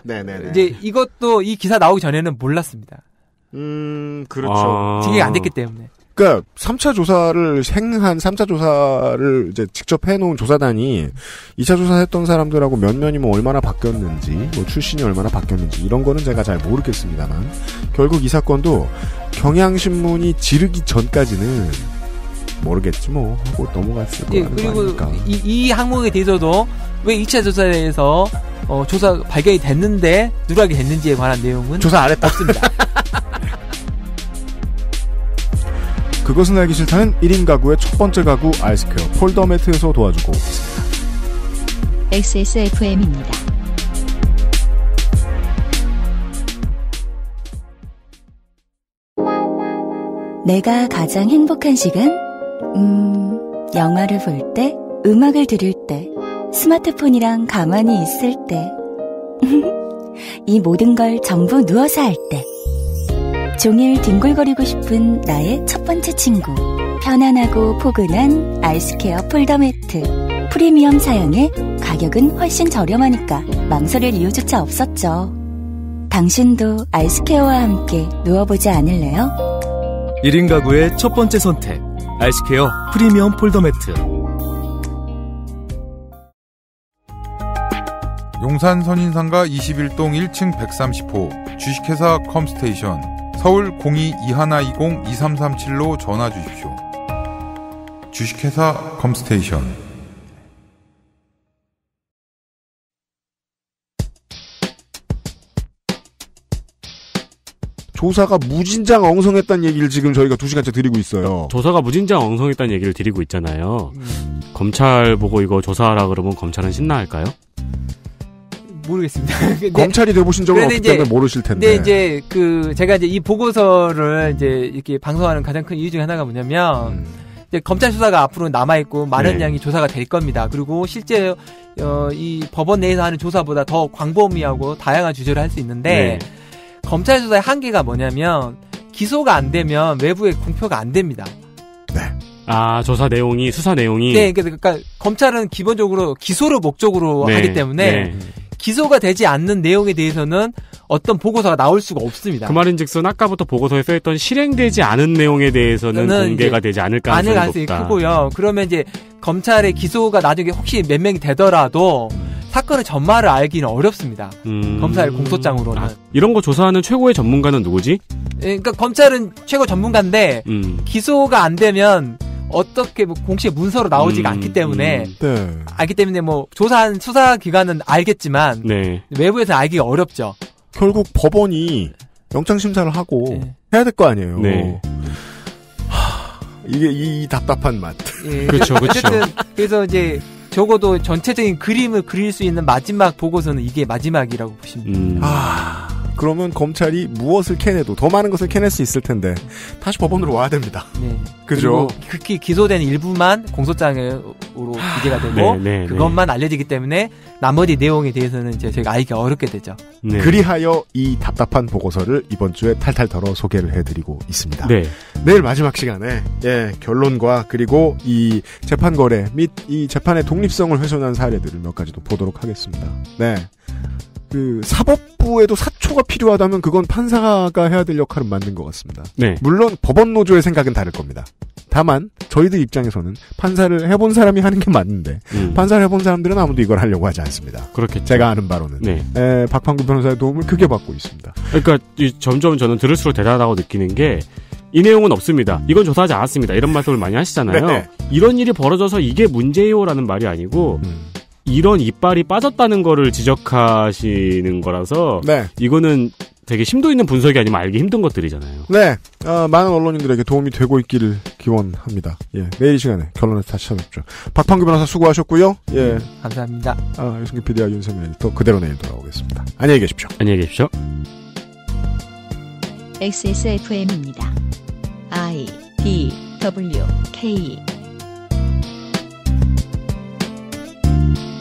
네네 네, 네. 이제 이것도 이 기사 나오기 전에는 몰랐습니다. 음, 그렇죠. 아... 징계가 안 됐기 때문에. 그러니까 3차 조사를 행한 3차 조사를 이제 직접 해놓은 조사단이 2차 조사했던 사람들하고 몇몇이 뭐 얼마나 바뀌었는지 뭐 출신이 얼마나 바뀌었는지 이런 거는 제가 잘 모르겠습니다만 결국 이 사건도 경향신문이 지르기 전까지는 모르겠지 뭐 하고 넘어갔을 예, 거라는 그리고 이, 이 항목에 대해서도 왜 2차 조사에 대해서 어, 조사 발견이 됐는데 누락이 됐는지에 관한 내용은 조사 안 했다. 없습니다. 그것은 알기 싫다는 1인 가구의 첫 번째 가구 아이스퀘어 폴더 매트에서 도와주고 있습니다. XSFM입니다. 내가 가장 행복한 시간? 음, 영화를 볼 때, 음악을 들을 때, 스마트폰이랑 가만히 있을 때. 이 모든 걸 전부 누워서 할 때. 종일 뒹굴거리고 싶은 나의 첫 번째 친구. 편안하고 포근한 아이스케어 폴더 매트. 프리미엄 사양에 가격은 훨씬 저렴하니까 망설일 이유조차 없었죠. 당신도 아이스케어와 함께 누워보지 않을래요? 1인 가구의 첫 번째 선택. 아이스케어 프리미엄 폴더 매트. 용산 선인상가 21동 1층 130호 주식회사 컴스테이션 서울 02-2120-2337로 전화 주십시오. 주식회사 컴스테이션 조사가 무진장 엉성했다는 얘기를 지금 저희가 두시간째 드리고 있어요. 조사가 무진장 엉성했다는 얘기를 드리고 있잖아요. 음. 검찰 보고 이거 조사하라 그러면 검찰은 신나할까요? 모르겠습니다. 검찰이 되보신 적은 없기 이제, 때문에 모르실 텐데. 근데 이제 그 제가 이제 이 보고서를 이제 이렇게 방송하는 가장 큰 이유 중에 하나가 뭐냐면 음. 이제 검찰 수사가 앞으로 남아 있고 많은 네. 양이 조사가 될 겁니다. 그리고 실제 어, 이 법원 내에서 하는 조사보다 더 광범위하고 다양한 주제를 할 수 있는데 네. 검찰 수사의 한계가 뭐냐면 기소가 안 되면 외부에 공표가 안 됩니다. 네. 아 조사 내용이 수사 내용이 네그러니 그러니까 검찰은 기본적으로 기소를 목적으로 네, 하기 때문에 네. 기소가 되지 않는 내용에 대해서는 어떤 보고서가 나올 수가 없습니다. 그 말인즉슨 아까부터 보고서에 써있던 실행되지 않은 내용에 대해서는 공개가 되지 않을 가능성이, 가능성이 크고요. 그러면 이제 검찰의 기소가 나중에 혹시 몇 명이 되더라도 사건의 전말을 알기는 어렵습니다. 음... 검사의 공소장으로는. 아, 이런 거 조사하는 최고의 전문가는 누구지? 예, 그러니까 검찰은 최고 전문가인데 음... 기소가 안 되면 어떻게 뭐 공식 문서로 나오지가 음, 않기 때문에 음, 네. 알기 때문에 뭐 조사한 수사 기관은 알겠지만 네. 외부에서 알기가 어렵죠. 결국 법원이 영장 심사를 하고 네. 해야 될 거 아니에요. 네. 하, 이게 이, 이 답답한 맛. 예, 그렇죠, 그렇죠. 그래서 이제 적어도 전체적인 그림을 그릴 수 있는 마지막 보고서는 이게 마지막이라고 보시면 음. 됩니다. 음. 그러면 검찰이 무엇을 캐내도 더 많은 것을 캐낼 수 있을 텐데 다시 법원으로 와야 됩니다. 네. 그죠? 그히 그 기소된 일부만 공소장으로 기재가 되고 네, 네, 네, 그것만 알려지기 때문에 나머지 내용에 대해서는 이제 저가 알기 어렵게 되죠. 네. 그리하여 이 답답한 보고서를 이번 주에 탈탈 털어 소개를 해드리고 있습니다. 네. 내일 마지막 시간에 예, 결론과 그리고 이 재판 거래 및 이 재판의 독립성을 훼손한 사례들을 몇 가지 도 보도록 하겠습니다. 네. 그 사법부에도 사초가 필요하다면 그건 판사가 해야 될 역할은 맞는 것 같습니다. 네. 물론 법원 노조의 생각은 다를 겁니다. 다만 저희들 입장에서는 판사를 해본 사람이 하는 게 맞는데 음. 판사를 해본 사람들은 아무도 이걸 하려고 하지 않습니다. 그렇게 제가 아는 바로는 네. 에, 박판구 변호사의 도움을 크게 받고 있습니다. 그러니까 점점 저는 들을수록 대단하다고 느끼는 게. 이 내용은 없습니다. 이건 조사하지 않았습니다. 이런 말씀을 많이 하시잖아요. 네네. 네. 이런 일이 벌어져서 이게 문제요라는 말이 아니고 음. 이런 이빨이 빠졌다는 거를 지적하시는 거라서 네. 이거는 되게 심도 있는 분석이 아니면 알기 힘든 것들이잖아요. 네. 어, 많은 언론인들에게 도움이 되고 있기를 기원합니다. 예. 내일 이 시간에 결론을 다시 찾아뵙죠. 박판규 변호사 수고하셨고요. 예. 음, 감사합니다. 아, 유승규 PD와 윤세민 에디 그대로 내일 돌아오겠습니다. 안녕히 계십시오. 안녕히 계십시오. XSFM입니다. I D W K Thank you.